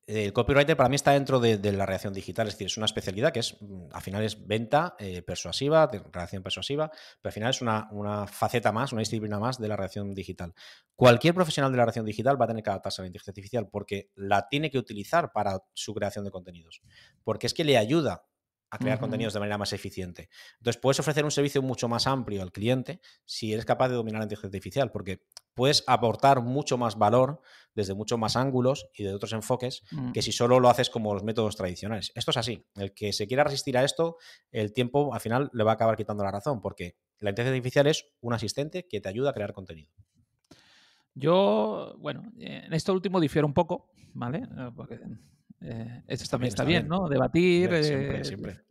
Speaker 2: el copywriter para mí está dentro de, la reacción digital, es decir, es una especialidad que es, mm, al final es venta eh, persuasiva, de, reacción persuasiva, pero al final es una, faceta más, una disciplina más de la reacción digital. Cualquier profesional de la reacción digital va a tener que adaptarse a la inteligencia artificial porque la tiene que utilizar para su creación de contenidos, porque es que le ayuda a crear contenidos de manera más eficiente. Entonces, puedes ofrecer un servicio mucho más amplio al cliente si eres capaz de dominar la inteligencia artificial, porque puedes aportar mucho más valor desde muchos más ángulos y de otros enfoques mm. que si solo lo haces como los métodos tradicionales. Esto es así. El que se quiera resistir a esto, el tiempo al final le va a acabar quitando la razón, porque la inteligencia artificial es un asistente que te ayuda a crear contenido.
Speaker 1: Yo, bueno, en esto último difiero un poco, ¿vale? Eh, porque, eh, esto también, está, bien, ¿no? Debatir. Eh, siempre,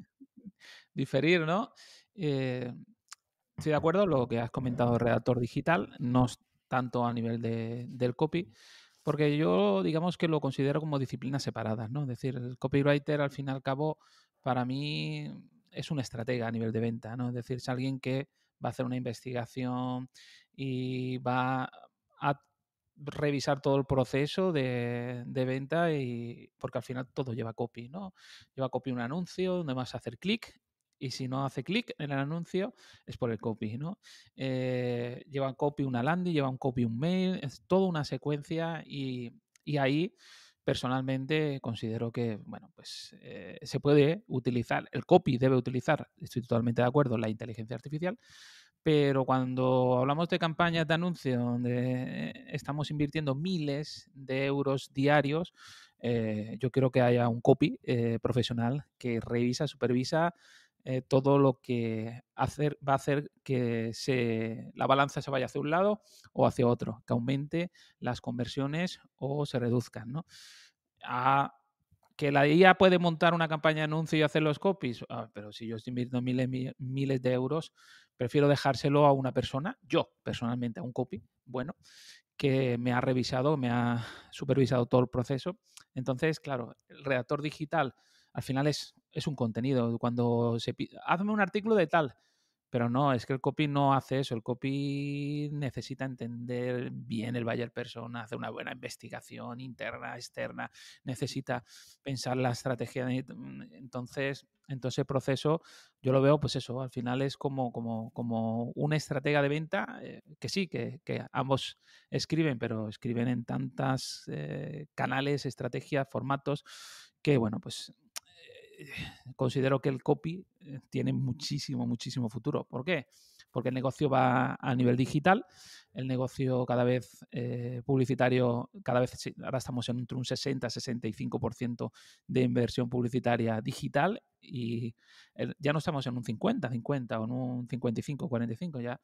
Speaker 1: Diferir, ¿no? estoy de acuerdo lo que has comentado, redactor digital, no tanto a nivel del copy, porque yo, digamos que lo considero como disciplinas separadas, ¿no? Es decir, el copywriter, al fin y al cabo, para mí es una estratega a nivel de venta, ¿no? Es decir, es alguien que va a hacer una investigación y va a revisar todo el proceso de, venta y porque al final todo lleva copy, ¿no? Lleva copy un anuncio donde vas a hacer clic y si no hace clic en el anuncio es por el copy, ¿no? Eh, lleva un copy una landing, lleva un copy un mail, es toda una secuencia y, ahí personalmente considero que, bueno, pues eh, se puede utilizar, el copy debe utilizar, estoy totalmente de acuerdo, la inteligencia artificial, pero cuando hablamos de campañas de anuncio donde eh, estamos invirtiendo miles de euros diarios, yo quiero que haya un copy profesional que revisa, supervisa, eh, todo lo que va a hacer que la balanza se vaya hacia un lado o hacia otro, que aumente las conversiones o se reduzcan. A, ah, que la IA puede montar una campaña de anuncio y hacer los copies, ah, pero si yo estoy invirtiendo miles, miles de euros, prefiero dejárselo a una persona, yo personalmente, a un copy, bueno, que me ha revisado, me ha supervisado todo el proceso. Entonces, claro, el redactor digital al final es es un contenido. Cuando se pide, hazme un artículo de tal, pero no, es que el copy no hace eso. El copy necesita entender bien el buyer persona, hace una buena investigación interna, externa, necesita pensar la estrategia. De, mm, entonces, entonces proceso, yo lo veo, pues eso, al final es como, como, como una estratega de venta, eh, que sí, que, ambos escriben, pero escriben en tantas eh, canales, estrategias, formatos, que bueno, pues eh, considero que el copy eh, tiene muchísimo, muchísimo futuro. ¿Por qué? Porque el negocio va a nivel digital, el negocio cada vez eh, publicitario, cada vez, ahora estamos entre un 60-65% de inversión publicitaria digital y ya no estamos en un 50-50 o en un 55-45 ya,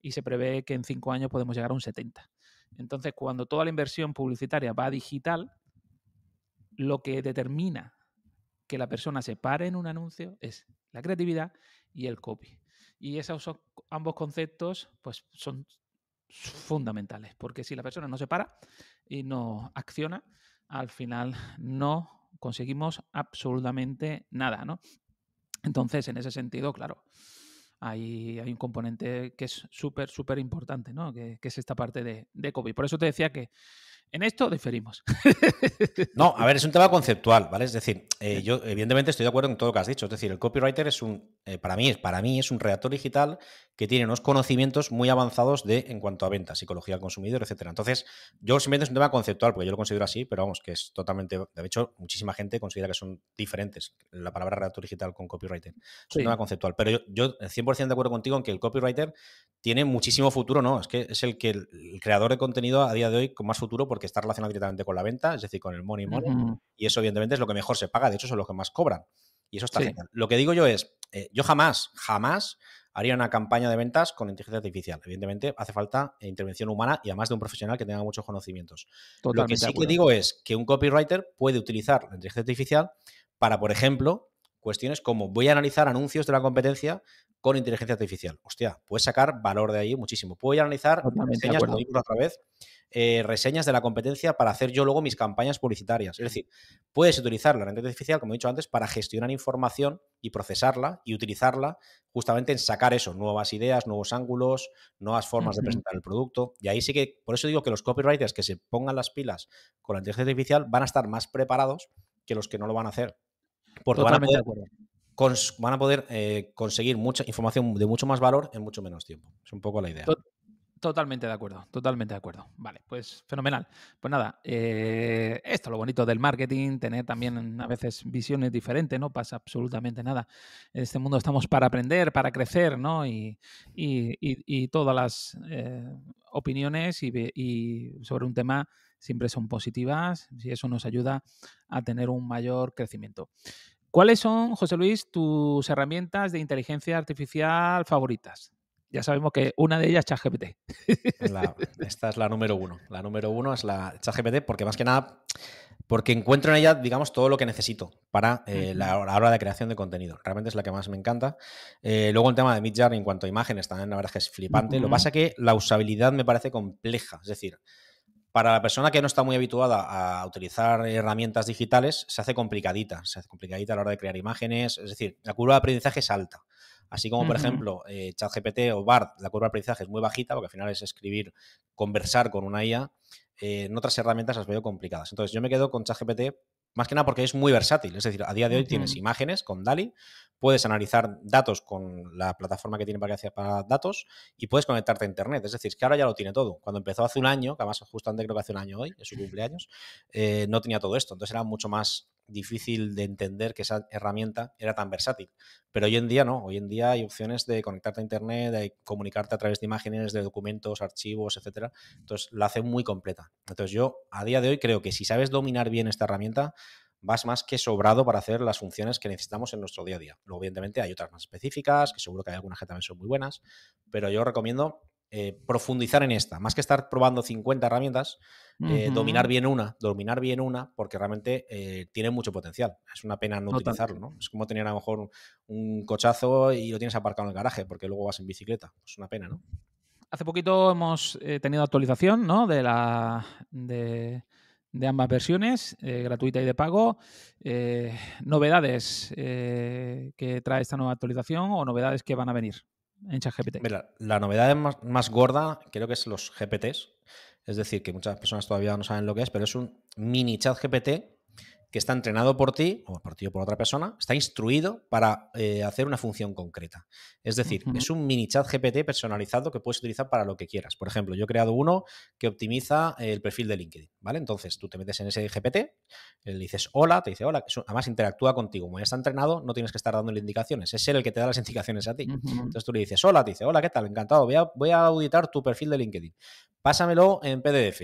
Speaker 1: y se prevé que en 5 años podemos llegar a un 70. Entonces, cuando toda la inversión publicitaria va digital, lo que determina que la persona se pare en un anuncio es la creatividad y el copy. Y esos ambos conceptos pues, son fundamentales, porque si la persona no se para y no acciona, al final no conseguimos absolutamente nada, ¿no? Entonces, en ese sentido, claro, hay, hay un componente que es súper, súper importante, ¿no? Que, es esta parte de, de copy. Por eso te decía que en esto diferimos.
Speaker 2: [laughs] No, a ver, es un tema conceptual, ¿vale? Es decir, eh, yo evidentemente estoy de acuerdo con todo lo que has dicho. Es decir, el copywriter es un, eh, para mí, para mí es un redactor digital que tiene unos conocimientos muy avanzados de en cuanto a venta, psicología del consumidor, etcétera. Entonces, yo simplemente es un tema conceptual, porque yo lo considero así, pero vamos, que es totalmente. De hecho, muchísima gente considera que son diferentes la palabra redactor digital con copywriter. Es un tema conceptual. Pero yo, yo 100% de acuerdo contigo en que el copywriter tiene muchísimo futuro, ¿no? Es que es el que el, creador de contenido a día de hoy con más futuro porque que está relacionado directamente con la venta, es decir, con el money money, y eso evidentemente es lo que mejor se paga, de hecho son los que más cobran. Y eso está Lo que digo yo es, eh, yo jamás, jamás haría una campaña de ventas con inteligencia artificial. Evidentemente hace falta eh, intervención humana y además de un profesional que tenga muchos conocimientos. lo que sí que digo es que un copywriter puede utilizar la inteligencia artificial para, por ejemplo, cuestiones como voy a analizar anuncios de la competencia con inteligencia artificial. Hostia, puedes sacar valor de ahí muchísimo. Puedo analizar reseñas, otra vez, eh, reseñas de la competencia para hacer yo luego mis campañas publicitarias. Es decir, puedes utilizar la inteligencia artificial, como he dicho antes, para gestionar información y procesarla y utilizarla justamente en sacar eso, nuevas ideas, nuevos ángulos, nuevas formas de presentar el producto. Y ahí sí que, por eso digo que los copywriters que se pongan las pilas con la inteligencia artificial van a estar más preparados que los que no lo van a hacer. Porque van a, poder, van a poder, eh, conseguir mucha información de mucho más valor en mucho menos tiempo. Es un poco la idea.
Speaker 1: Totalmente de acuerdo, totalmente de acuerdo. Vale, pues fenomenal. Pues nada, eh, esto lo bonito del marketing, tener también a veces visiones diferentes, no pasa absolutamente nada. En este mundo estamos para aprender, para crecer, ¿no? Y, todas las eh, opiniones y sobre un tema siempre son positivas y eso nos ayuda a tener un mayor crecimiento. ¿Cuáles son, José Luis, tus herramientas de inteligencia artificial favoritas? ya sabemos que una de ellas es ChatGPT.
Speaker 2: esta es la número uno. La número uno es la ChatGPT porque más que nada, porque encuentro en ella, digamos, todo lo que necesito para eh, la, hora de creación de contenido. Realmente es la que más me encanta. Eh, luego el tema de Midjourney en cuanto a imágenes también, la verdad es que es flipante. Lo que pasa es que la usabilidad me parece compleja. Es decir, para la persona que no está muy habituada a utilizar herramientas digitales, se hace complicadita, se hace complicadita a la hora de crear imágenes, es decir, la curva de aprendizaje es alta. Así como, por ejemplo, eh, ChatGPT o BART, la curva de aprendizaje es muy bajita, porque al final es escribir, conversar con una IA, eh, en otras herramientas las veo complicadas. Entonces, yo me quedo con ChatGPT más que nada porque es muy versátil. Es decir, a día de hoy tienes imágenes con DALI, puedes analizar datos con la plataforma que tiene para, que para datos y puedes conectarte a Internet. Es decir, que ahora ya lo tiene todo. Cuando empezó hace un año, que además justamente creo que hace un año hoy, es su cumpleaños, eh, no tenía todo esto. Entonces era mucho más difícil de entender que esa herramienta era tan versátil. Pero hoy en día no, hoy en día hay opciones de conectarte a Internet, de comunicarte a través de imágenes, de documentos, archivos, etc. Entonces la hace muy completa. Entonces yo a día de hoy creo que si sabes dominar bien esta herramienta, vas más que sobrado para hacer las funciones que necesitamos en nuestro día a día. Luego, evidentemente, hay otras más específicas, que seguro que hay algunas que también son muy buenas, pero yo recomiendo eh, profundizar en esta, más que estar probando 50 herramientas, eh, dominar bien una, dominar bien una, porque realmente eh, tiene mucho potencial. Es una pena no, utilizarlo, ¿no? Es como tener a lo mejor un, cochazo y lo tienes aparcado en el garaje, porque luego vas en bicicleta. Es una pena, ¿no?
Speaker 1: Hace poquito hemos tenido actualización, De la. de ambas versiones, gratuita y de pago. novedades que trae esta nueva actualización o novedades que van a venir
Speaker 2: la novedad más, más, gorda creo que es los GPTs. Es decir, que muchas personas todavía no saben lo que es, pero es un mini chat GPT que está entrenado por ti, o por ti por otra persona, está instruido para eh, hacer una función concreta. Es decir, es un mini chat GPT personalizado que puedes utilizar para lo que quieras. Por ejemplo, yo he creado uno que optimiza el perfil de LinkedIn, ¿vale? Entonces tú te metes en ese GPT, eh, le dices hola, te dice hola, además interactúa contigo. Como ya está entrenado, no tienes que estar dándole indicaciones, es él el que te da las [laughs] indicaciones a ti. Entonces tú le dices hola, te dice hola, ¿qué tal? Encantado, voy a auditar tu perfil de LinkedIn pásamelo en PDF.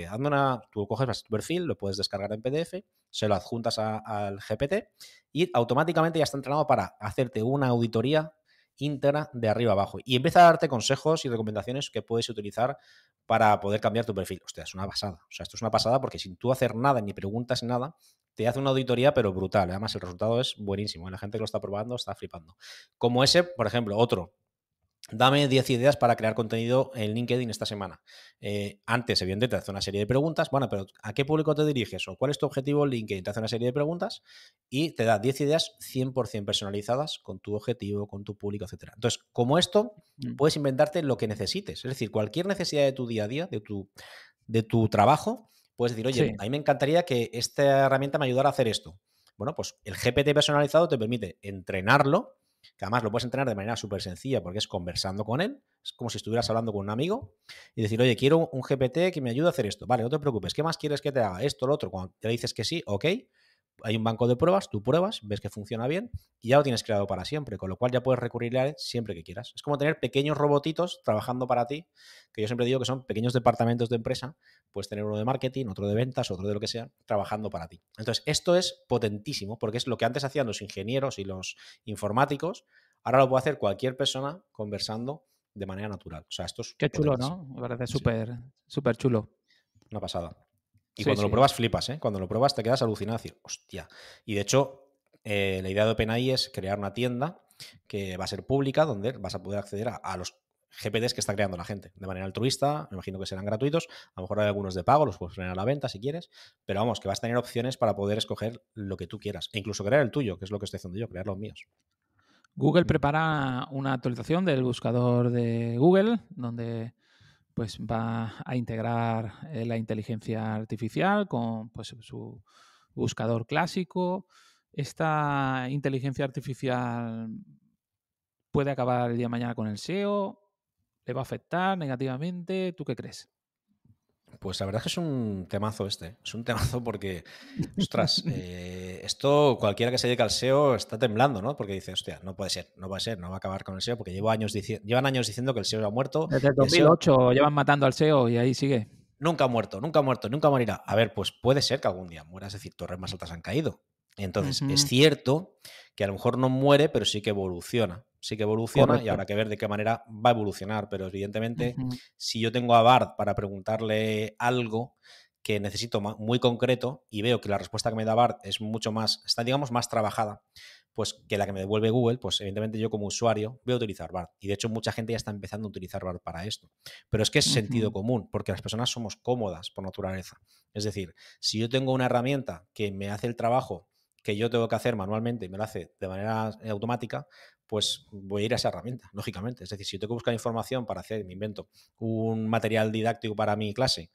Speaker 2: tú coges tu perfil, lo puedes descargar en PDF, se lo adjuntas al GPT y automáticamente ya está entrenado para hacerte una auditoría íntegra de arriba abajo. Y empieza a darte consejos y recomendaciones que puedes utilizar para poder cambiar tu perfil. Hostia, es una pasada. O sea, esto es una pasada porque sin tú hacer nada, ni preguntas, nada, te hace una auditoría, pero brutal. Además, el resultado es buenísimo. ¿eh? La gente que lo está probando está flipando. Como ese, por ejemplo, otro Dame 10 ideas para crear contenido en LinkedIn esta semana. Eh, antes, evidentemente, te hace una serie de preguntas. Bueno, pero ¿a qué público te diriges o cuál es tu objetivo en LinkedIn? Te hace una serie de preguntas y te da 10 ideas 100% personalizadas con tu objetivo, con tu público, etc. Entonces, como esto, mm. puedes inventarte lo que necesites. Es decir, cualquier necesidad de tu día a día, de tu, de tu trabajo, puedes decir, oye, a mí me encantaría que esta herramienta me ayudara a hacer esto. Bueno, pues el GPT personalizado te permite entrenarlo que además lo puedes entrenar de manera súper sencilla porque es conversando con él, es como si estuvieras hablando con un amigo y decir, oye, quiero un GPT que me ayude a hacer esto, vale, no te preocupes, ¿qué más quieres que te haga? Esto, lo otro, cuando te dices que sí, ok, hay un banco de pruebas, tú pruebas, ves que funciona bien y ya lo tienes creado para siempre, con lo cual ya puedes recurrirle a él siempre que quieras. Es como tener pequeños robotitos trabajando para ti, que yo siempre digo que son pequeños departamentos de empresa, puedes tener uno de marketing, otro de ventas, otro de lo que sea, trabajando para ti. Entonces, esto es potentísimo porque es lo que antes hacían los ingenieros y los informáticos, ahora lo puede hacer cualquier persona conversando de manera natural. O sea, esto es Qué chulo, ¿no? Me parece
Speaker 1: súper súper chulo. Una pasada.
Speaker 2: Y cuando lo pruebas flipas, ¿eh? Cuando lo pruebas te quedas alucinado y hostia. Y de hecho, eh, la idea de OpenAI es crear una tienda que va a ser pública, donde vas a poder acceder a, los GPTs que está creando la gente de manera altruista. Me imagino que serán gratuitos. A lo mejor hay algunos de pago, los puedes poner a la venta si quieres. Pero vamos, que vas a tener opciones para poder escoger lo que tú quieras. E incluso crear el tuyo, que es lo que estoy haciendo
Speaker 1: yo, crear los míos. Google prepara una actualización del buscador de Google, donde pues va a integrar eh, la inteligencia artificial con pues, su buscador clásico. Esta inteligencia artificial puede acabar el día de mañana con el SEO, le va a afectar negativamente. ¿Tú qué crees?
Speaker 2: Pues la verdad es que es un temazo este. Es un temazo [laughs] porque, ostras, eh, esto cualquiera que se llegue al SEO está temblando, ¿no? Porque dice, hostia, no puede ser, no va a ser, no va a acabar con el SEO porque años llevan años diciendo que el SEO ha
Speaker 1: muerto. Desde el 2008 e llevan matando al SEO y ahí sigue.
Speaker 2: Nunca ha muerto, nunca ha muerto, nunca morirá. A ver, pues puede ser que algún día muera, es decir, torres más altas han caído. Entonces, es cierto que a lo mejor no muere, pero sí que evoluciona sí que evoluciona y habrá que ver de qué manera va a evolucionar. Pero evidentemente, si yo tengo a Bard para preguntarle algo que necesito muy concreto y veo que la respuesta que me da Bart es mucho más, está digamos más trabajada, pues que la que me devuelve Google, pues evidentemente yo como usuario voy a utilizar Bard. Y de hecho mucha gente ya está empezando a utilizar Bard para esto. Pero es que es sentido común, porque las personas somos cómodas por naturaleza. Es decir, si yo tengo una herramienta que me hace el trabajo que yo tengo que hacer manualmente y me lo hace de manera automática, pues voy a ir a esa herramienta, lógicamente. Es decir, si yo tengo que buscar información para hacer, me invento, un material didáctico para mi clase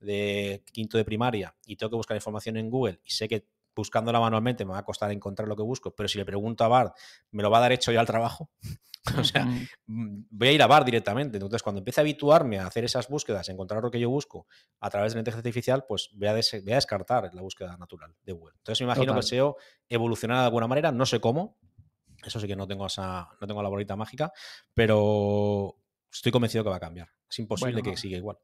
Speaker 2: de quinto de primaria y tengo que buscar información en Google y sé que buscándola manualmente me va a costar encontrar lo que busco, pero si le pregunto a Bard, ¿me lo va a dar hecho ya al trabajo? [laughs] o sea, mm, voy a ir a Bard directamente. Entonces, cuando empiece a habituarme a hacer esas búsquedas, a encontrar lo que yo busco a través de la inteligencia artificial, pues voy a, descartar la búsqueda natural de Google. Entonces, me imagino que el SEO evolucionará de alguna manera, no sé cómo, eso sí que no tengo esa, no tengo la bolita mágica, pero estoy convencido que va a cambiar. Es imposible que siga igual.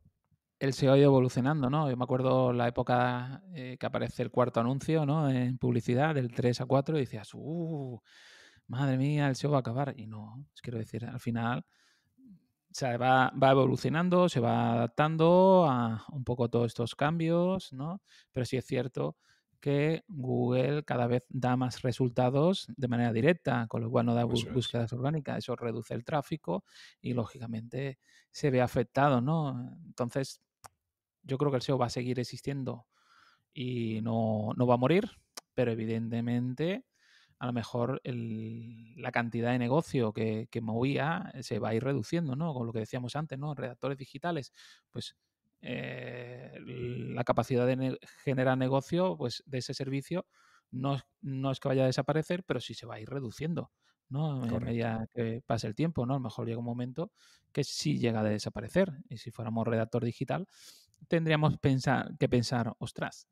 Speaker 1: El SEO ha ido evolucionando, ¿no? Yo me acuerdo la época eh, que aparece el cuarto anuncio, ¿no? En publicidad, del 3 a 4, y decías, uh, madre mía, el SEO va a acabar. Y no, quiero decir, al final va, va, evolucionando, se va adaptando a un poco todos estos cambios, ¿no? Pero sí es cierto que Google cada vez da más resultados de manera directa, con lo cual no da búsquedas orgánicas. Eso reduce el tráfico y, lógicamente, se ve afectado, ¿no? Entonces, yo creo que el SEO va a seguir existiendo y no, va a morir, pero evidentemente a lo mejor la cantidad de negocio que, movía se va a ir reduciendo, ¿no? Con lo que decíamos antes, ¿no? Redactores digitales, pues eh, la capacidad de generar negocio pues, de ese servicio no, no, es que vaya a desaparecer, pero sí se va a ir reduciendo, ¿no? medida que pase el tiempo, ¿no? A lo mejor llega un momento que sí llega a desaparecer. Y si fuéramos redactor digital, tendríamos pensar, que pensar, ostras,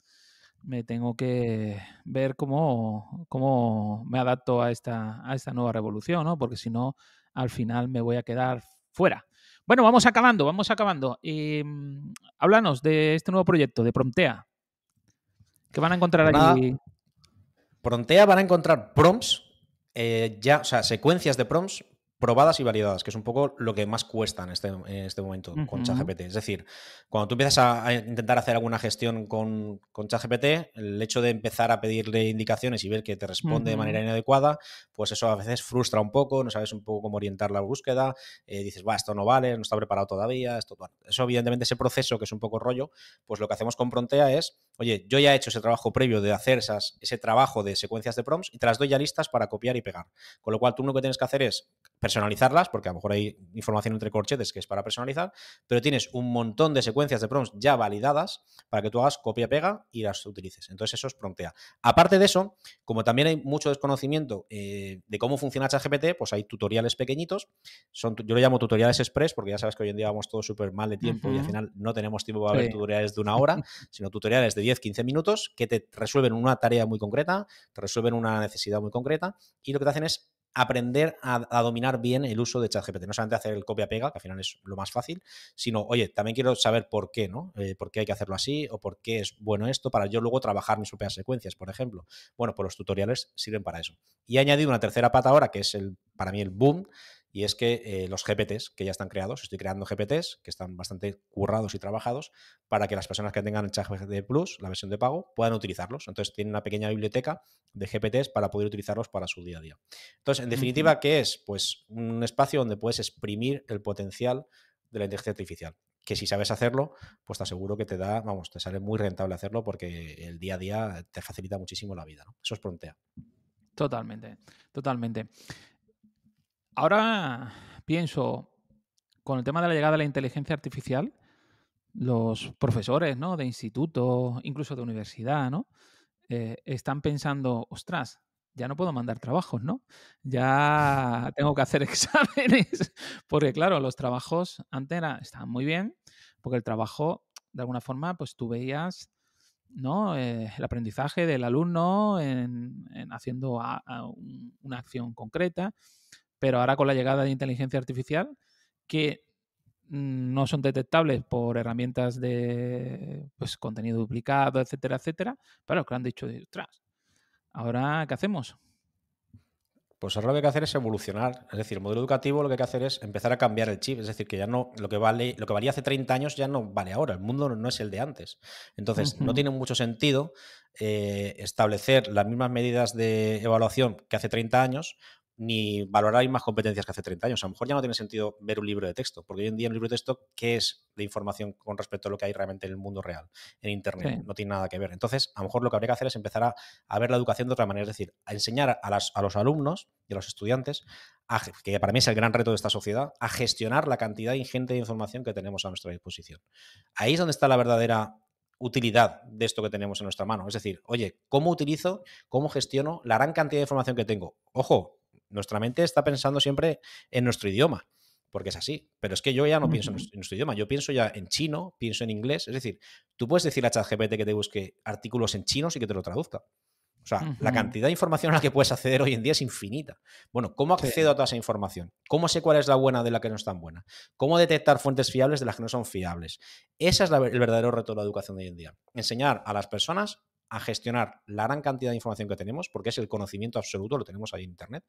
Speaker 1: me tengo que ver cómo, cómo me adapto a esta, a esta nueva revolución, Porque si no, al final me voy a quedar fuera bueno, vamos acabando, vamos acabando. Mm, háblanos de este nuevo proyecto, de Promptea. ¿Qué van a encontrar aquí. allí? van a encontrar prompts,
Speaker 2: eh, ya, o sea, secuencias de prompts probadas y validadas, que es un poco lo que más cuesta en este, este momento con ChatGPT. Es decir, cuando tú empiezas a, intentar hacer alguna gestión con, con, ChatGPT, el hecho de empezar a pedirle indicaciones y ver que te responde de manera inadecuada, pues eso a veces frustra un poco, no sabes un poco cómo orientar la búsqueda, eh, dices, va, esto no vale, no está preparado todavía, esto... eso evidentemente ese proceso que es un poco rollo, pues lo que hacemos con Prontea es oye, yo ya he hecho ese trabajo previo de hacer ese trabajo de secuencias de prompts y te las doy ya listas para copiar y pegar. Con lo cual, tú lo que tienes que hacer es personalizarlas, porque a lo mejor hay información entre corchetes que es para personalizar, pero tienes un montón de secuencias de prompts ya validadas para que tú hagas copia, pega y las utilices. Entonces, eso es promptea. Aparte de eso, como también hay mucho desconocimiento eh, de cómo funciona ChatGPT, pues hay tutoriales pequeñitos. Son, yo lo llamo tutoriales express, porque ya sabes que hoy en día vamos todos súper mal de tiempo y al final no tenemos tiempo para ver tutoriales de una hora, [laughs] sino tutoriales de 10 10, 15 minutos que te resuelven una tarea muy concreta, te resuelven una necesidad muy concreta y lo que te hacen es aprender a, dominar bien el uso de ChatGPT. No solamente hacer el copia-pega, que al final es lo más fácil, sino, oye, también quiero saber por qué, ¿no? Eh, ¿Por qué hay que hacerlo así? ¿O por qué es bueno esto? Para yo luego trabajar mis propias secuencias, por ejemplo. Bueno, pues los tutoriales sirven para eso. Y he añadido una tercera pata ahora, que es el, para mí el boom, y es que eh, los GPTs que ya están creados, estoy creando GPTs que están bastante currados y trabajados para que las personas que tengan el ChatGPT Plus, la versión de pago, puedan utilizarlos. Entonces tienen una pequeña biblioteca de GPTs para poder utilizarlos para su día a día. Entonces, en definitiva, ¿qué es? Pues un espacio donde puedes exprimir el potencial de la inteligencia artificial que si sabes hacerlo, pues te aseguro que te da, vamos, te sale muy rentable hacerlo
Speaker 1: porque el día a día te facilita muchísimo la vida, Eso es Prontea. Totalmente, totalmente ahora pienso, con el tema de la llegada de la inteligencia artificial, los profesores de instituto, incluso de universidad, eh, están pensando, ostras, ya no puedo mandar trabajos, ¿no? Ya [laughs] tengo que hacer [laughs] exámenes, porque claro, los trabajos antes estaban muy bien, porque el trabajo, de alguna forma, pues tú veías ¿no? Eh, el aprendizaje del alumno haciendo una acción concreta, pero ahora con la llegada de inteligencia artificial, que no son detectables por herramientas de pues, contenido duplicado, etcétera, etcétera, los que han dicho, detrás. ¿ahora qué hacemos?
Speaker 2: Pues ahora lo que hay que hacer es evolucionar. Es decir, el modelo educativo lo que hay que hacer es empezar a cambiar el chip. Es decir, que ya no lo que vale, lo que valía hace 30 años ya no vale ahora. El mundo no es el de antes. Entonces, no tiene mucho sentido eh, establecer las mismas medidas de evaluación que hace 30 años ni valorar más competencias que hace 30 años. A lo mejor ya no tiene sentido ver un libro de texto, porque hoy en día un libro de texto, ¿qué es de información con respecto a lo que hay realmente en el mundo real, en Internet? No tiene nada que ver. Entonces, a lo mejor lo que habría que hacer es empezar a, ver la educación de otra manera, es decir, a enseñar a, los alumnos y a los estudiantes, que para mí es el gran reto de esta sociedad, a gestionar la cantidad ingente de información que tenemos a nuestra disposición. Ahí es donde está la verdadera utilidad de esto que tenemos en nuestra mano. Es decir, oye, ¿cómo utilizo, cómo gestiono la gran cantidad de información que tengo? Ojo, nuestra mente está pensando siempre en nuestro idioma, porque es así. Pero es que yo ya no pienso en nuestro idioma, yo pienso ya en chino, pienso en inglés. Es decir, tú puedes decir a ChatGPT que te busque artículos en chino y que te lo traduzca. O sea, la cantidad de información a la que puedes acceder hoy en día es infinita. Bueno, ¿cómo accedo a toda esa información? ¿Cómo sé cuál es la buena de la que no es tan buena? ¿Cómo detectar fuentes fiables de las que no son fiables? Ese es el verdadero reto de la educación de hoy en día. Enseñar a las personas a gestionar la gran cantidad de información que tenemos, porque es el conocimiento absoluto, lo tenemos ahí en Internet,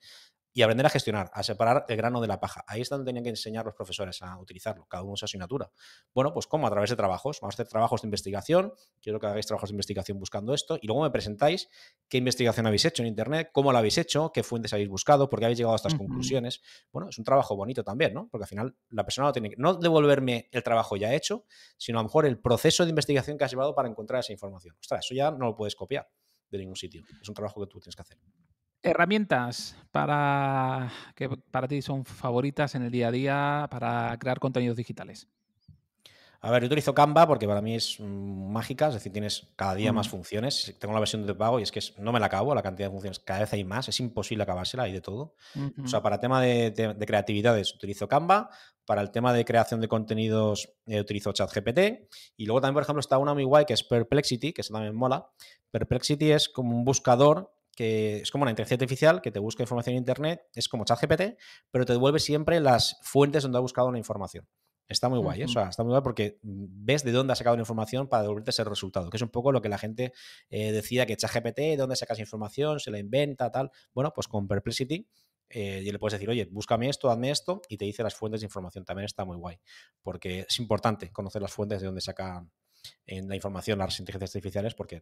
Speaker 2: y aprender a gestionar, a separar el grano de la paja. Ahí es donde tenían que enseñar los profesores a utilizarlo, cada uno su asignatura. Bueno, pues ¿cómo? A través de trabajos. Vamos a hacer trabajos de investigación, quiero que hagáis trabajos de investigación buscando esto, y luego me presentáis qué investigación habéis hecho en Internet, cómo la habéis hecho, qué fuentes habéis buscado, por qué habéis llegado a estas conclusiones. Bueno, es un trabajo bonito también, ¿no? Porque al final la persona no tiene que, no devolverme el trabajo ya hecho, sino a lo mejor el proceso de investigación que has llevado para encontrar esa información. Ostras, eso ya no puedes copiar de ningún sitio. Es un trabajo que tú tienes que hacer.
Speaker 1: Herramientas para que para ti son favoritas en el día a día para crear contenidos digitales.
Speaker 2: A ver, yo utilizo Canva porque para mí es mm, mágica, es decir, tienes cada día más funciones. Tengo la versión de pago y es que no me la acabo, la cantidad de funciones cada vez hay más, es imposible acabársela, hay de todo. O sea, para tema de, creatividades utilizo Canva, para el tema de creación de contenidos eh, utilizo ChatGPT. Y luego también, por ejemplo, está una muy guay que es Perplexity, que eso también mola. Perplexity es como un buscador que es como una inteligencia artificial que te busca información en Internet, es como ChatGPT, pero te devuelve siempre las fuentes donde ha buscado la información. Está muy guay, ¿eh? está muy guay porque ves de dónde ha sacado la información para devolverte ese resultado, que es un poco lo que la gente eh, decía que ChatGPT, dónde sacas información, se la inventa, tal. Bueno, pues con Perplexity eh, y le puedes decir, oye, búscame esto, hazme esto, y te dice las fuentes de información. También está muy guay, porque es importante conocer las fuentes de donde saca en la información las inteligencias artificiales, porque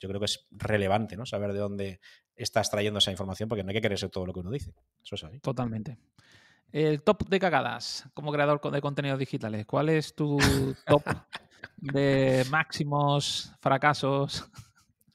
Speaker 2: yo creo que es relevante ¿no? saber de dónde estás trayendo esa información, porque no hay que creerse
Speaker 1: todo lo que uno dice. Eso es ahí. Totalmente. El top de cagadas como creador de contenidos digitales. ¿Cuál es tu top [laughs] de máximos fracasos?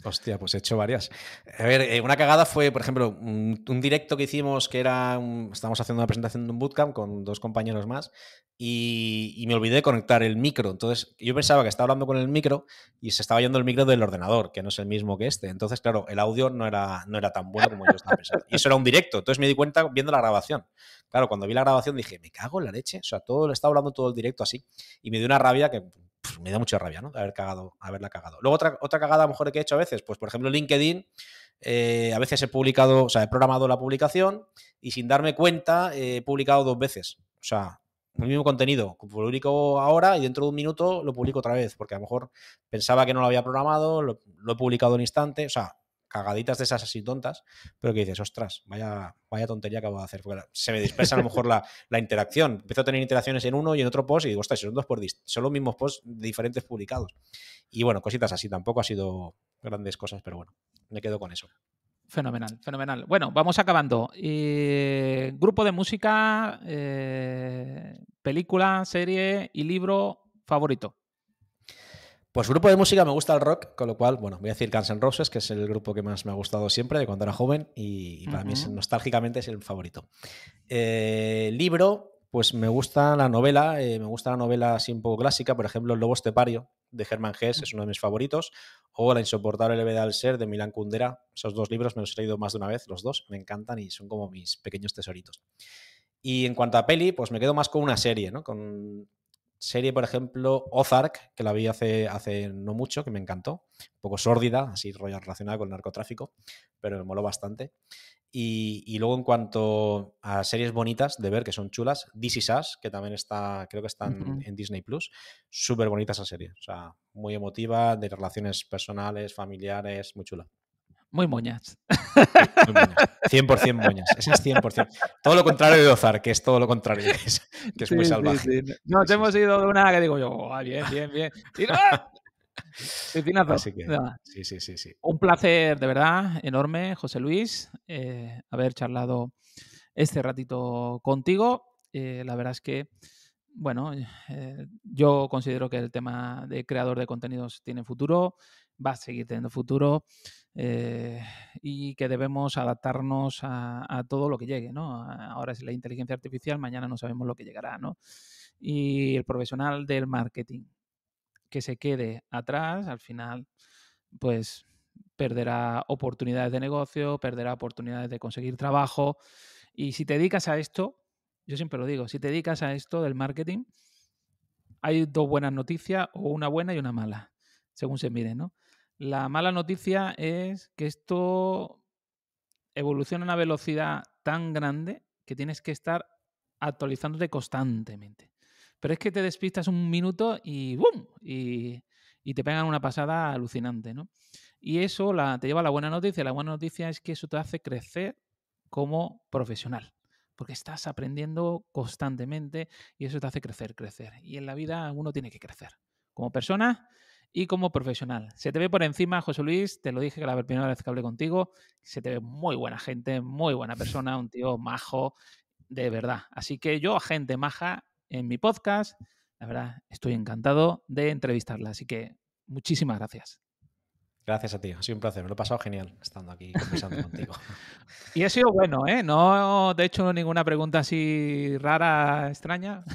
Speaker 2: Hostia, pues he hecho varias. A ver, eh, una cagada fue, por ejemplo, un, directo que hicimos que era. estábamos haciendo una presentación de un bootcamp con dos compañeros más y, me olvidé de conectar el micro. Entonces, yo pensaba que estaba hablando con el micro y se estaba yendo el micro del ordenador, que no es el mismo que este. Entonces, claro, el audio no era, no era tan bueno como yo estaba pensando. Y eso era un directo. Entonces me di cuenta viendo la grabación. Claro, cuando vi la grabación dije, me cago en la leche. O sea, todo lo estaba hablando todo el directo así. Y me dio una rabia que me da mucha rabia, ¿no? De haber cagado, haberla cagado. Luego otra, otra cagada a lo mejor que he hecho a veces, pues por ejemplo LinkedIn, eh, a veces he publicado, o sea, he programado la publicación y sin darme cuenta eh, he publicado dos veces. O sea, el mismo contenido, lo publico ahora y dentro de un minuto lo publico otra vez, porque a lo mejor pensaba que no lo había programado, lo, he publicado en instante, o sea, cagaditas de esas así tontas, pero que dices, ostras, vaya, vaya tontería que acabo de hacer. Porque se me dispersa a lo mejor la, la, interacción. Empiezo a tener interacciones en uno y en otro post y digo, ostras, son dos por son los mismos posts diferentes publicados. Y bueno, cositas así, tampoco ha sido grandes cosas, pero bueno, me quedo con eso.
Speaker 1: Fenomenal, fenomenal. Bueno, vamos acabando. grupo de música, eh, película, serie y libro favorito.
Speaker 2: Pues grupo de música me gusta el rock, con lo cual, bueno, voy a decir Guns Roses, que es el grupo que más me ha gustado siempre de cuando era joven y, para mí nostálgicamente es el favorito. Eh, libro, pues me gusta la novela, eh, me gusta la novela así un poco clásica, por ejemplo, El Lobo Estepario de Germán Gess es uno de mis favoritos, o La insoportable levedad del ser de Milán Kundera. Esos dos libros me los he leído más de una vez, los dos me encantan y son como mis pequeños tesoritos. Y en cuanto a peli, pues me quedo más con una serie, ¿no? Con serie, por ejemplo, Ozark, que la vi hace, hace no mucho, que me encantó. Un poco sórdida, así relacionada con el narcotráfico, pero me moló bastante. Y, luego en cuanto a series bonitas de ver, que son chulas, This Is que también está, creo que están en Disney Plus, súper bonita esa serie. O sea, muy emotiva, de relaciones personales, familiares, muy chula.
Speaker 1: Muy moñas.
Speaker 2: 100% moñas. Esa es 100%. Todo lo contrario de Ozar, que es todo lo contrario, que es, muy salvaje.
Speaker 1: Nos hemos ido de una que digo yo, oh, bien, bien, bien. sí, sí, sí, sí, Un placer de verdad enorme, José Luis, eh, haber charlado este ratito contigo. Eh, la verdad es que, bueno, eh, yo considero que el tema de creador de contenidos tiene futuro, va a seguir teniendo futuro. Eh, y que debemos adaptarnos a, a, todo lo que llegue, ¿no? Ahora es la inteligencia artificial, mañana no sabemos lo que llegará, ¿no? Y el profesional del marketing que se quede atrás, al final, pues perderá oportunidades de negocio, perderá oportunidades de conseguir trabajo. Y si te dedicas a esto, yo siempre lo digo, si te dedicas a esto del marketing, hay dos buenas noticias, o una buena y una mala, según se mire, ¿no? La mala noticia es que esto evoluciona a una velocidad tan grande que tienes que estar actualizándote constantemente. Pero es que te despistas un minuto y ¡bum! Y, te pegan una pasada alucinante, ¿no? Y eso la, te lleva a la buena noticia. La buena noticia es que eso te hace crecer como profesional, porque estás aprendiendo constantemente y eso te hace crecer, crecer. Y en la vida uno tiene que crecer como persona y como profesional. Se te ve por encima, José Luis, te lo dije que la primera vez que hablé contigo, se te ve muy buena gente, muy buena persona, un tío majo, de verdad. Así que yo, gente maja, en mi podcast, la verdad, estoy encantado de entrevistarla. Así que muchísimas gracias. Gracias a ti, ha sido un placer, me lo he pasado genial estando aquí conversando [laughs] contigo. Y ha sido bueno, ¿eh? No te he hecho ninguna pregunta así rara, extraña.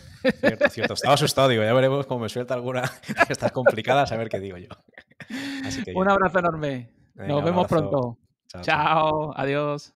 Speaker 1: Cierto, cierto.
Speaker 2: Estaba asustado, digo, ya veremos cómo me suelta alguna [laughs] que complicada, complicada a ver qué digo yo.
Speaker 1: un abrazo enorme. Nos vemos pronto. Chao. Adiós.